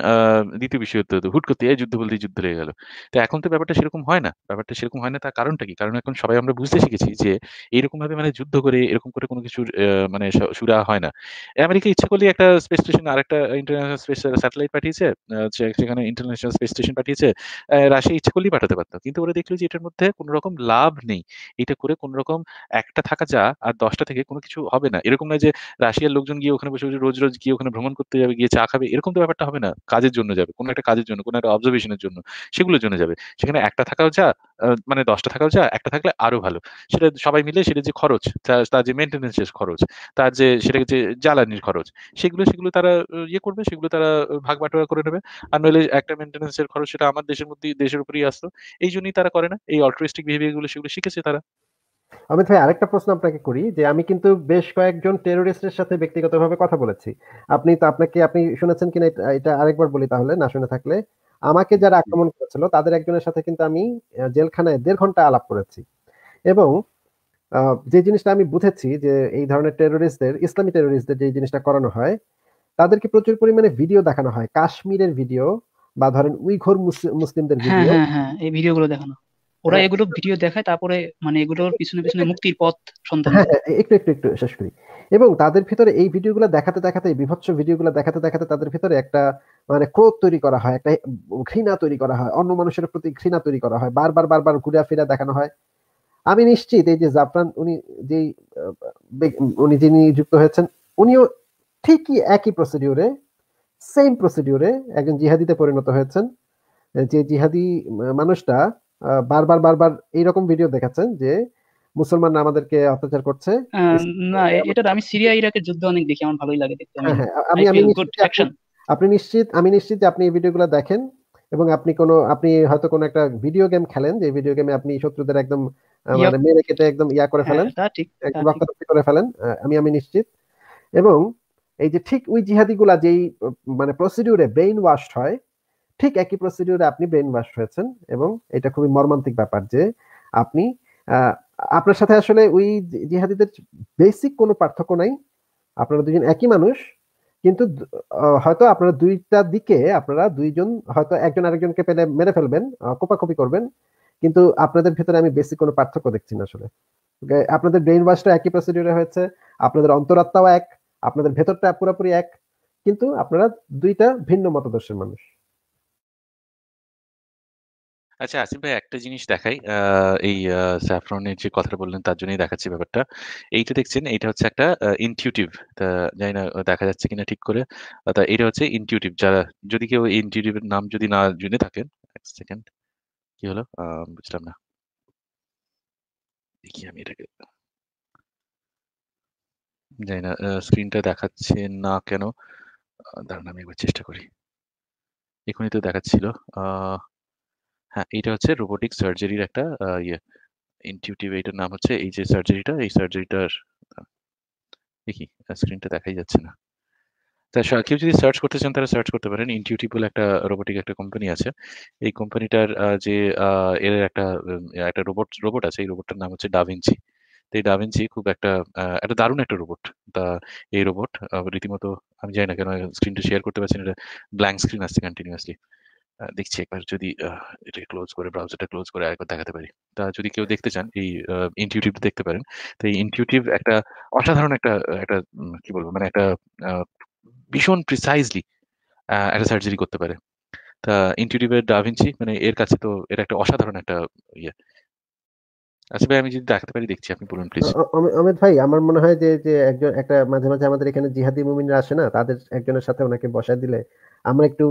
দ্বিতীয় বিশ্বযুদ্ধ হতো হুট করতে এই যুদ্ধ বলতে যুদ্ধ লেগে গেল তো এখন তো ব্যাপারটা সেরকম হয় না ব্যাপারটা সেরকম হয় না তার কারণটা কি কারণ এখন সবাই আমরা বুঝতে শিখেছি যে এরকম ভাবে মানে যুদ্ধ করে এরকম করে কোনো কিছু মানে সুরা হয় না আমেরিকা ইচ্ছে করলে একটা স্পেস স্টেশন আর একটা ইন্টারন্যাশনাল স্পেস স্যাটেলাইট পাঠিয়েছে সেখানে ইন্টারন্যাশনাল স্পেস স্টেশন পাঠিয়েছে রাশিয়া ইচ্ছে করলেই পাঠাতে পারতো কিন্তু ওরা দেখলো যে এটার মধ্যে কোনো রকম লাভ নেই এটা করে কোনো রকম একটা থাকা যা আর দশটা থেকে কোনো কিছু হবে না এরকম নয় যে রাশিয়ার লোকজন গিয়ে ওখানে বসে রোজ রোজ গিয়ে ওখানে ভ্রমণ করতে যাবে গিয়ে চা খাবে এরকম তো ব্যাপারটা হবে না কাজের জন্য যাবে কোনো একটা কাজের জন্য কোনো একটা অবজারভেশনের জন্য সেগুলোর জন্য যাবে সেখানে একটা থাকাও যা মানে দশটা থাকাও যা একটা থাকলে আরো ভালো সেটা সবাই মিলে সেটা যে খরচ তার যে মেনটেনেন্সের খরচ তার যে সেটাকে যে জ্বালানির খরচ সেগুলো সেগুলো তারা ইয়ে করবে সেগুলো তারা ভাগ বাটোয়া করে নেবে আর নইলে একটা মেনটেনেন্সের খরচ সেটা আমার দেশের মধ্যে দেশের উপরেই আসতো এই জন্যই তারা করে না এই অল্ট্রিস্টিক বিহেভিয়ার গুলো সেগুলো শিখেছে তারা অমিত ভাই আরেকটা প্রশ্ন আপনাকে করি যে আমি কিন্তু বেশ কয়েকজন টেরোরিস্টের সাথে ব্যক্তিগতভাবে কথা বলেছি আপনি তো আপনাকে আপনি শুনেছেন কিনা এটা আরেকবার বলি তাহলে না শুনে থাকলে আমাকে যারা আক্রমণ করেছিল তাদের একজনের সাথে কিন্তু আমি জেলখানায় দেড় ঘন্টা আলাপ করেছি এবং যে জিনিসটা আমি বুঝেছি যে এই ধরনের টেরোরিস্টদের ইসলামী টেরোরিস্টদের যে জিনিসটা করানো হয় তাদেরকে প্রচুর পরিমাণে ভিডিও দেখানো হয় কাশ্মীরের ভিডিও বা ধরেন উইঘর মুসলিমদের ভিডিও হ্যাঁ, হ্যাঁ, হ্যাঁ এই ভিডিওগুলো দেখানো ওরা হ্যাঁ। এগুলো ভিডিও দেখায় তারপরে মানে এগুলোর পিছনে পিছনে মুক্তির পথ সন্ধান হ্যাঁ, হ্যাঁ, একটু একটু একটু শেষ করি এবং তাদের ভিতরে এই ভিডিওগুলো দেখাতে দেখাতে বিভৎস ভিডিওগুলো দেখাতে দেখাতে তাদের ভিতরে একটা মানে ক্রোধ তৈরি করা হয় একটা ঘৃণা তৈরি করা হয় অন্য মানুষের প্রতি ঘৃণা তৈরি করা হয় বারবার বারবার ঘুরে ফিরা দেখানো হয় আমি নিশ্চিত এই যে জাফরান উনি যে উনি যিনি যুক্ত হয়েছেন উনিও ঠিকই একই প্রসিডিউরে সেম প্রসিডিউরে একজন জিহাদিতে পরিণত হয়েছেন যে জিহাদি মানুষটা বারবার বারবার এইরকম ভিডিও দেখাচ্ছেন যে মুসলমানরা আমাদেরকে অত্যাচার করছে না এটা আমি সিরিয়া ইরাকের যুদ্ধ অনেক দেখি আমার ভালোই লাগে দেখতে আমি হ্যাঁ, হ্যাঁ, আমি আপনি নিশ্চিত আমি নিশ্চিত যে আপনি এই ভিডিওগুলো দেখেন এবং আপনি কোন আপনি হয়তো কোনো একটা ভিডিও গেম খেলেন যে ভিডিও গেমে আপনি শত্রুদের একদম মানে মেরে কেটে একদম ইয়া করে হ্যাঁ, ফেলেন রক্তারক্তি করে ফেলেন আমি আমি নিশ্চিত এবং এই যে ঠিক ওই জিহাদিগুলা যেই মানে প্রসিডিউরে ব্রেইন ওয়াশ হয় ঠিক একই প্রসিডিউরে আপনি ব্রেন ওয়াশ হয়েছেন এবং এটা খুবই মর্মান্তিক ব্যাপার যে আপনি আপনার সাথে আসলে ওই জিহাদিদের বেসিক কোনো পার্থক্য নাই আপনারা দুজন একই মানুষ কিন্তু হয়তো আপনারা দুইটা দিকে আপনারা দুইজন হয়তো একজন আরেকজনকে পেলে মেরে ফেলবেন কোপাকপি করবেন কিন্তু আপনাদের ভেতরে আমি বেসিক কোনো পার্থক্য দেখছি না আসলে আপনাদের ব্রেইন ওয়াশটা একই প্রসিডিউরে হয়েছে আপনাদের অন্তরাত্মাও এক আপনাদের ভেতরটা পুরোপুরি এক কিন্তু আপনারা দুইটা ভিন্ন মতাদর্শের মানুষ আচ্ছা আসিফ ভাই একটা জিনিস দেখাই এই স্যাফরনের যে কথাটা বললেন তার জন্যই দেখাচ্ছি ব্যাপারটা এইটা দেখছেন এটা হচ্ছে একটা ইনটিউটিভ জানি না দেখা যাচ্ছে কিনা ঠিক করে তা এটা হচ্ছে ইনটিউটিভ যারা যদি কেউ ইনটিউটিভ নাম যদি না জেনে থাকেন এক সেকেন্ড কি হলো বুঝলাম না দেখি আমি এটাকে জানি না স্ক্রিনটা দেখাচ্ছে না কেন দাঁড়ান আমি একবার চেষ্টা করি এখনই তো দেখাচ্ছিল আহ হ্যাঁ এটা হচ্ছে রোবোটিক সার্জারির একটা ইয়ে ইনটিউটিভ এটার নাম হচ্ছে এই যে সার্জারিটা এই সার্জারিটার দেখি স্ক্রিনটা দেখাই যাচ্ছে না তা কেউ যদি সার্চ করতে চান তারা সার্চ করতে পারেন ইনটিউটিভ বলে একটা রোবোটিক একটা কোম্পানি আছে এই কোম্পানিটার যে এর একটা একটা রোবট রোবট আছে এই রোবটটার নাম হচ্ছে ডাভিনচি তো এই ডাভিনচি খুব একটা একটা দারুণ একটা রোবট তা এই রোবট রীতিমতো আমি জানি না কেন স্ক্রিনটা শেয়ার করতে পারছি না এটা ব্ল্যাঙ্ক স্ক্রিন আসছে কন্টিনিউয়াসলি দেখছি একবার যদি এটা ক্লোজ করে ব্রাউজারটা ক্লোজ করে আরেকবার দেখাতে পারি তা যদি কেউ হ্যাঁ। দেখতে চান এই ইনটিউটিভ দেখতে পারেন তো এই ইনটিউটিভ একটা অসাধারণ একটা একটা কি বলবো মানে একটা ভীষণ প্রিসাইজলি একটা সার্জারি করতে পারে তা ইনটিউটিভের ডাভিনচি মানে এর কাছে তো এটা একটা অসাধারণ একটা ইয়ে আচ্ছা ভাই আমি যদি ডাকতে পারি দেখছি আপনি বলুন প্লিজ অমিত ভাই আমার মনে হয় যে যে একজন একটা মাঝে মাঝে আমাদের এখানে জিহাদি মুমিনরা আসে না তাদের একজনের সাথে ওনাকে বসায় দিলে আমরা একটু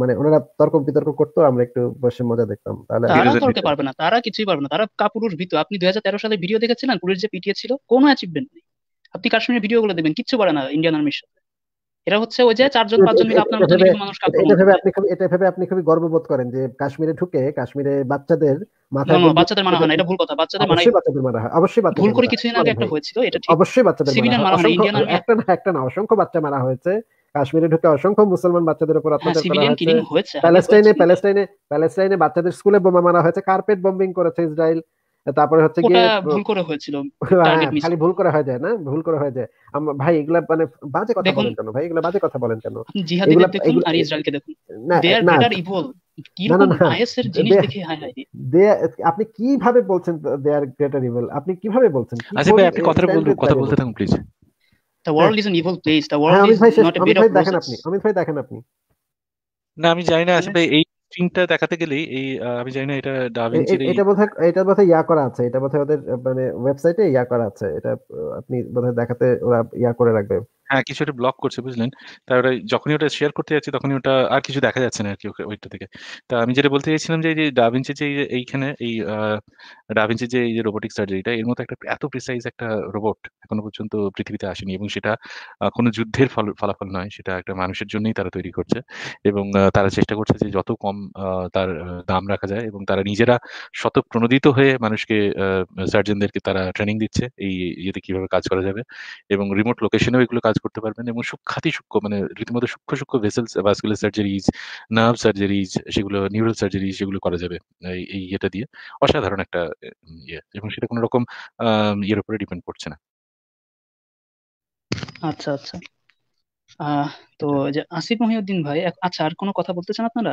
মানে ওনারা তর্ক বিতর্ক করতো আমরা একটু বসে মজা দেখতাম তাহলে তারা করতে পারবে না তারা কিছুই পারবে না তারা কাপুরুষ ভীত আপনি দুই হাজার তেরো সালে ভিডিও দেখেছিলেন পুলিশ যে পিটিয়ে ছিল কোনো অ্যাচিভমেন্ট নেই আপনি কাশ্মীরের গুলো দেখবেন কিচ্ছু পারে না ইন্ডিয়ান আর্মির সাথে এটা হচ্ছে ওই যে চারজন পাঁচজন মিলে আপনার মতো মানুষ এটা ভেবে আপনি এটা ভেবে আপনি খুবই গর্ববোধ করেন যে কাশ্মীরে ঢুকে কাশ্মীরে বাচ্চাদের মাথা না বাচ্চাদের মানা হয় না এটা ভুল কথা বাচ্চাদের মানা বাচ্চাদের মানা হয় অবশ্যই বাচ্চাদের ভুল করে কিছুদিন আগে একটা হয়েছিল এটা ঠিক অবশ্যই বাচ্চাদের মানা হয় ইন্ডিয়ান আর্মি একটা না একটা না অসংখ্য বাচ্চা মারা হয়েছে কাশ্মীরে ঢুকে অসংখ্য মুসলমান বাচ্চাদের উপর অত্যাচার হ্যাঁ, করা হয়েছে প্যালেস্টাইনে প্যালেস্টাইনে প্যালেস্টাইনে বাচ্চাদের স্কুলে বোমা মারা হয়েছে কার্পেট বম্বিং করেছে ইসরায়েল তারপরে হচ্ছে কি ভুল করে হয়েছিল হ্যাঁ, হ্যাঁ, খালি ভুল করে হয়ে যায় না ভুল করে হয়ে যায় ভাই এগুলা মানে বাজে কথা বলেন কেন ভাই এগুলা বাজে কথা বলেন কেন জিহাদিদের দেখুন আর ইসরায়েলকে দেখুন দে আর বেটার ইভল আপনি কিভাবে বলছেন দে আর গ্রেটার আপনি কিভাবে বলছেন আচ্ছা ভাই আপনি কথা বলুন কথা বলতে থাকুন please the world is an evil place the world is not bit of দেখেন আপনি আমি ভাই দেখেন আপনি না আমি জানি না আসলে আচ্ছা, এই স্ট্রিংটা দেখাতে গেলেই এই আমি জানি না এটা ডাভিনচির এটা বোধহয় এটা বোধহয় ইয়া করা আছে এটা বোধহয় ওদের মানে ওয়েবসাইটে ইয়া করা আছে এটা আপনি বোধহয় দেখাতে ওরা ইয়া করে রাখবে হ্যাঁ কিছু একটা ব্লক করছে বুঝলেন তাই যখনই ওটা শেয়ার করতে যাচ্ছি তখনই ওটা আর কিছু দেখা যাচ্ছে না আর কি ওইটা থেকে তা আমি যেটা বলতে চাইছিলাম যে এই যে যে এইখানে এই ডাভিনচি যে এই যে রোবোটিক সার্জারিটা এর মতো একটা এত প্রিসাইজ একটা রোবট এখনো পর্যন্ত পৃথিবীতে আসেনি এবং সেটা কোনো যুদ্ধের ফলাফল নয় সেটা একটা মানুষের জন্যই তারা তৈরি করছে এবং তারা চেষ্টা করছে যে যত কম তার দাম রাখা যায় এবং তারা নিজেরা শতপ্রণোদিত হয়ে মানুষকে সার্জনদেরকে তারা ট্রেনিং দিচ্ছে এই ইয়েতে কিভাবে কাজ করা যাবে এবং রিমোট লোকেশনেও এগুলো কাজ করতে পারবেন এবং সূক্ষাতি সূক্ষ্ম মানে রীতিমতো সূক্ষ্ম সূক্ষ্ম vessels vascular surgeries nerve surgeries সেগুলো নিউরাল সার্জারি সেগুলো করা যাবে এই ইয়েটা দিয়ে অসাধারণ একটা ইয়ে এবং সেটা কোনো রকম ইয়ের উপরে ডিপেন্ড করছে না আচ্ছা আচ্ছা তো হ্যাঁ। যে আসিফ মহিউদ্দিন ভাই আচ্ছা আর কোনো কথা বলতে চান আপনারা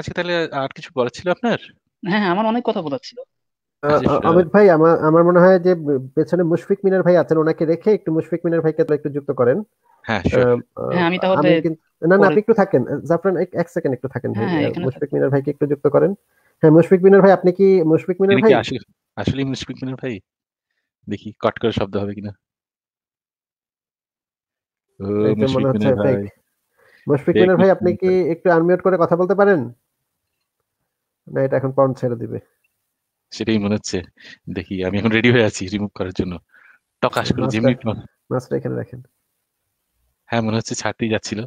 আজকে তাহলে আর কিছু বলার ছিল আপনার হ্যাঁ, হ্যাঁ আমার অনেক কথা বলার ছিল অমিত ভাই আমার আমার মনে হয় যে পেছনে মুশফিক মিনার ভাই আছেন ওনাকে রেখে একটু মুশফিক মিনার ভাইকে একটু যুক্ত করেন হ্যাঁ, হ্যাঁ, না না আপনি একটু থাকেন জাফরান এক সেকেন্ড একটু থাকেন হ্যাঁ, মুশফিক মিনার ভাইকে একটু যুক্ত করেন হ্যাঁ মুশফিক মিনার ভাই আপনি কি মুশফিক মিনার ভাই আসলে মুশফিক মিনার ভাই দেখি কাট করে শব্দ হবে কিনা মুশফিক মিনার ভাই আপনি কি একটু আনমিউট করে কথা বলতে পারেন না এটা এখন পাউন্ড ছেড়ে দিবে সেটাই মনে হচ্ছে দেখি আমি এখন রেডি হয়ে আছি রিমুভ করার জন্য টকাশ করে যেমনি মাস্টার এখানে রাখেন হ্যাঁ মনে হচ্ছে ছাড়তেই যাচ্ছিল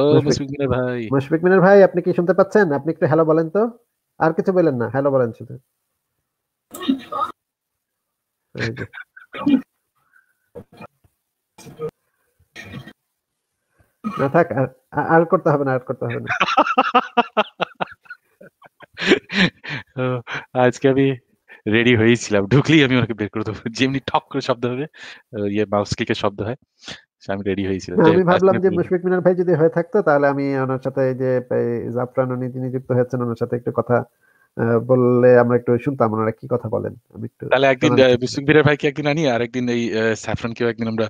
ও মুশফিক মিনার ভাই মুশফিক মিনার ভাই আপনি কি শুনতে পাচ্ছেন আপনি একটু হ্যালো বলেন তো আর কিছু বলেন না হ্যালো বলেন শুধু না থাক আর করতে হবে না আর করতে হবে না আজকে আমি রেডি হয়েছিলাম ঢুকলেই আমি ওনাকে বের করে দেবো যেমনি ঠক করে শব্দ হবে ইয়ে মাউস ক্লিকের শব্দ হয় আমি রেডি হয়েছিলাম আমি ভাবলাম যে মুশফিক মিনার ভাই যদি হয়ে থাকতো তাহলে আমি ওনার সাথে এই যে জাফরান উনি যিনি যুক্ত হয়েছেন ওনার সাথে একটু কথা বললে আমরা একটু শুনতাম ওনারা কি কথা বলেন আমি একটু তাহলে একদিন মিনার ভাইকে একদিন আনি আর একদিন এই স্যাফরানকেও একদিন আমরা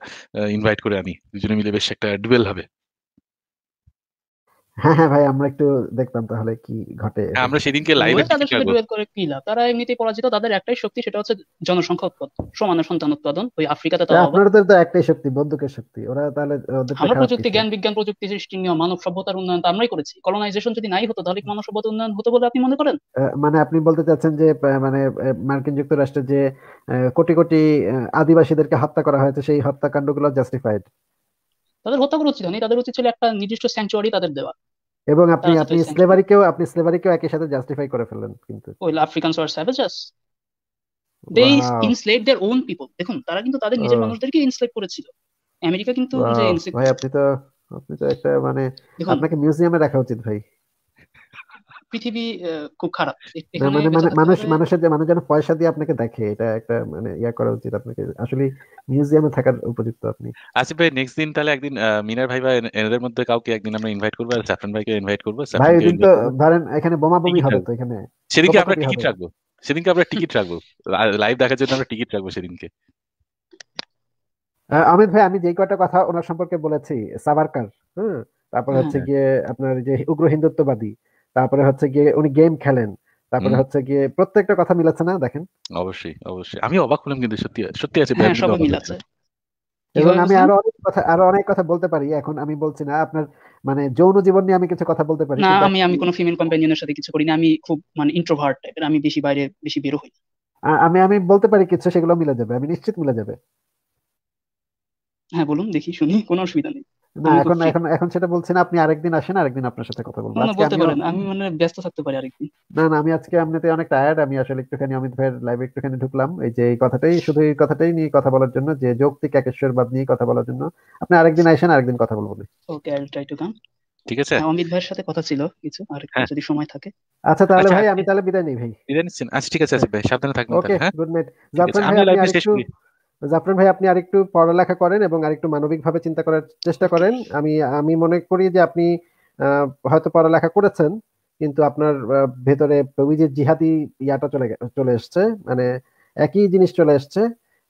ইনভাইট করে আনি দুজনে মিলে বেশ একটা ডুয়েল হবে হ্যাঁ হ্যাঁ ভাই আমরা একটু দেখতাম তাহলে কি ঘটে হ্যাঁ, আমরা সেদিনকে লাইভে তাদের সাথে ডুয়েট করে কি লাভ তারা এমনিতেই পরাজিত তাদের একটাই শক্তি সেটা হচ্ছে জনসংখ্যা উৎপাদন সমান সন্তান উৎপাদন ওই আফ্রিকাতে তারা আপনাদের তো একটাই শক্তি বন্দুকের শক্তি ওরা তাহলে আমরা প্রযুক্তি জ্ঞান বিজ্ঞান প্রযুক্তি সৃষ্টি নিয়ে মানব সভ্যতার উন্নয়ন তো আমরাই করেছি কলোনাইজেশন যদি নাই হতো তাহলে মানব সভ্যতার উন্নয়ন হতো বলে আপনি মনে করেন মানে আপনি বলতে চাচ্ছেন যে মানে মার্কিন যুক্তরাষ্ট্রের যে কোটি কোটি আদিবাসীদেরকে হত্যা করা হয়েছে সেই হত্যাকাণ্ডগুলো জাস্টিফাইড তাদের হত্যা করা উচিত হয়নি তাদের উচিত ছিল একটা নির্দিষ্ট স্যাংচুয়ারি তাদের দেওয়া এবং আপনি আপনি স্লেভারিকেও আপনি স্লেভারিকেও একই সাথে জাস্টিফাই করে ফেললেন কিন্তু ওই African are savages they enslave their own people দেখুন তারা কিন্তু তাদের নিজের oh. মানুষদেরকে ইনস্লেভ করেছিল আমেরিকা কিন্তু যে ভাই আপনি তো আপনি তো একটা মানে আপনাকে মিউজিয়ামে রাখা উচিত ভাই পৃথিবী খুব খারাপ মানে, মানে, মানে মানুষ মানুষের যে মানুষ যেন পয়সা দিয়ে আপনাকে দেখে এটা একটা মানে ইয়া করা উচিত আপনাকে আসলে মিউজিয়ামে থাকার উপযুক্ত আপনি আচ্ছা ভাই নেক্সট দিন তাহলে একদিন মিনার ভাই বা এনাদের মধ্যে কাউকে একদিন আমরা ইনভাইট করবো আর সাফরান ভাইকে ইনভাইট করবো ভাই এদিন তো ধরেন এখানে বোমা বমি হবে তো এখানে সেদিনকে আমরা টিকিট রাখবো সেদিনকে আমরা টিকিট রাখবো লাইভ দেখার জন্য আমরা টিকিট রাখবো সেদিনকে অমিত ভাই আমি যে কয়টা কথা ওনার সম্পর্কে বলেছি সাবারকার হুম তারপর হচ্ছে গিয়ে আপনার যে উগ্র হিন্দুত্ববাদী তারপরে হচ্ছে গিয়ে উনি গেম খেলেন তারপরে হচ্ছে গিয়ে প্রত্যেকটা কথা মিলাচ্ছে না দেখেন অবশ্যই অবশ্যই আমি অবাক হলাম কিন্তু সত্যি সত্যি আছে হ্যাঁ, এবং আমি আরো অনেক কথা আরো অনেক কথা বলতে পারি এখন আমি বলছি না আপনার মানে যৌন জীবন নিয়ে আমি কিছু কথা বলতে পারি না আমি আমি কোনো ফিমেল কম্পানিয়নের সাথে কিছু করি না আমি খুব মানে ইন্ট্রোভার্ট টাইপের আমি বেশি বাইরে বেশি বের হই আমি আমি বলতে পারি কিছু সেগুলো মিলে যাবে আমি নিশ্চিত মিলে যাবে হ্যাঁ বলুন দেখি শুনি কোনো অসুবিধা নেই এখন এখন এখন সেটা বলছেন আপনি আরেকদিন আসেন আরেকদিন আপনার সাথে কথা বলবো না বলতে আমি মানে ব্যস্ত থাকতে পারি আরেকদিন না না আমি আজকে এমনিতে অনেক টায়ার্ড আমি আসলে একটুখানি অমিত ভাইয়ের লাইভে একটুখানি ঢুকলাম এই যে এই কথাটাই শুধু এই কথাটাই নিয়ে কথা বলার জন্য যে যৌক্তিক একেশ্বরবাদ নিয়ে কথা বলার জন্য আপনি আরেকদিন আসেন আরেকদিন কথা বলবো okay I try to come ঠিক আছে হ্যাঁ, অমিত ভাইয়ের সাথে কথা ছিল কিছু আর হ্যাঁ। যদি সময় থাকে আচ্ছা তাহলে আচ্ছা, ভাই আমি তাহলে বিদায় নিই ভাই বিদায় নিচ্ছেন আচ্ছা ঠিক আছে আসিফ আচ্ছা হ্যাঁ। ভাই সাবধানে থাকবেন ওকে গুড নাইট জাফর ভাই আমি লাইভ জাফরান ভাই আপনি আরেকটু পড়ালেখা করেন এবং আরেকটু মানবিকভাবে চিন্তা করার চেষ্টা করেন আমি আমি মনে করি যে আপনি হয়তো পড়ালেখা করেছেন কিন্তু আপনার ভেতরে ওই যে জিহাদি ইয়াটা চলে চলে এসছে মানে একই জিনিস চলে এসছে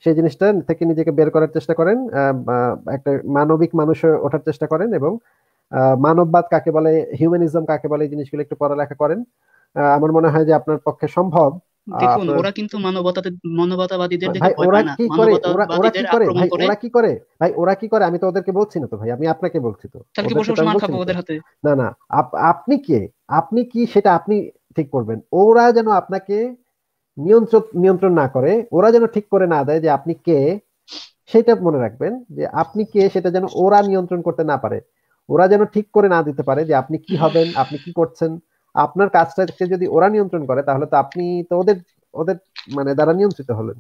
সেই জিনিসটা থেকে নিজেকে বের করার চেষ্টা করেন একটা মানবিক মানুষ ওঠার চেষ্টা করেন এবং মানববাদ কাকে বলে হিউম্যানিজম কাকে বলে এই জিনিসগুলো একটু পড়ালেখা করেন আমার মনে হয় যে আপনার পক্ষে সম্ভব দেখুন ওরা কিন্তু মানবতাবাদীদের দেখে ভয় পায় না মানবতাবাদীদের আক্রমণ করে ওরা কি করে ভাই ওরা কি করে আমি তো ওদেরকে বলছি না তো ভাই আমি আপনাকে বলছি তো তাহলে বসে বসে মার খাবো ওদের হাতে না না আপনি কে আপনি কি সেটা আপনি ঠিক করবেন ওরা যেন আপনাকে নিয়ন্ত্রণ নিয়ন্ত্রণ না করে ওরা যেন ঠিক করে না দেয় যে আপনি কে সেটা মনে রাখবেন যে আপনি কে সেটা যেন ওরা নিয়ন্ত্রণ করতে না পারে ওরা যেন ঠিক করে না দিতে পারে যে আপনি কি হবেন আপনি কি করছেন আপনার কাজটাকে যদি ওরা নিয়ন্ত্রণ করে তাহলে তো আপনি তো ওদের ওদের মানে দ্বারা নিয়ন্ত্রিত হলেন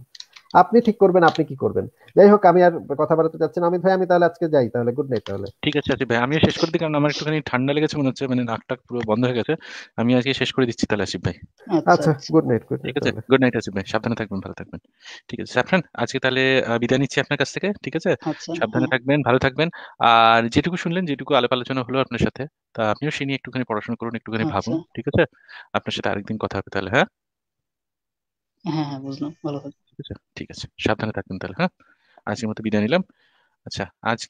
আপনি ঠিক করবেন আপনি কি করবেন যাই হোক আমি আর কথা বাড়াতে চাচ্ছি না আমি ভাই আমি তাহলে আজকে যাই তাহলে গুড নাইট তাহলে ঠিক আছে আসি ভাই আমিও শেষ করে দিই কারণ আমার একটুখানি ঠান্ডা লেগেছে মনে হচ্ছে মানে নাক টাক পুরো বন্ধ হয়ে গেছে আমি আজকে শেষ করে দিচ্ছি তাহলে আসি ভাই আচ্ছা গুড নাইট গুড ঠিক আছে গুড নাইট আসিফ ভাই সাবধানে থাকবেন ভালো থাকবেন ঠিক আছে সাফরান আজকে তাহলে বিদায় নিচ্ছি আপনার কাছ থেকে ঠিক আছে আচ্ছা। সাবধানে থাকবেন ভালো থাকবেন আর যেটুকু শুনলেন যেটুকু আলাপ আলোচনা হলো আপনার সাথে তা আপনিও সে নিয়ে একটুখানি পড়াশোনা করুন একটুখানি আচ্ছা। ভাবুন ঠিক আছে আপনার সাথে আরেকদিন কথা হবে তাহলে হ্যাঁ হ্যাঁ হ্যাঁ বুঝলাম ভালো থাকবেন ঠিক আছে সাবধানে থাকবেন তাহলে হ্যাঁ আজকের মতো বিদায় নিলাম আচ্ছা আজ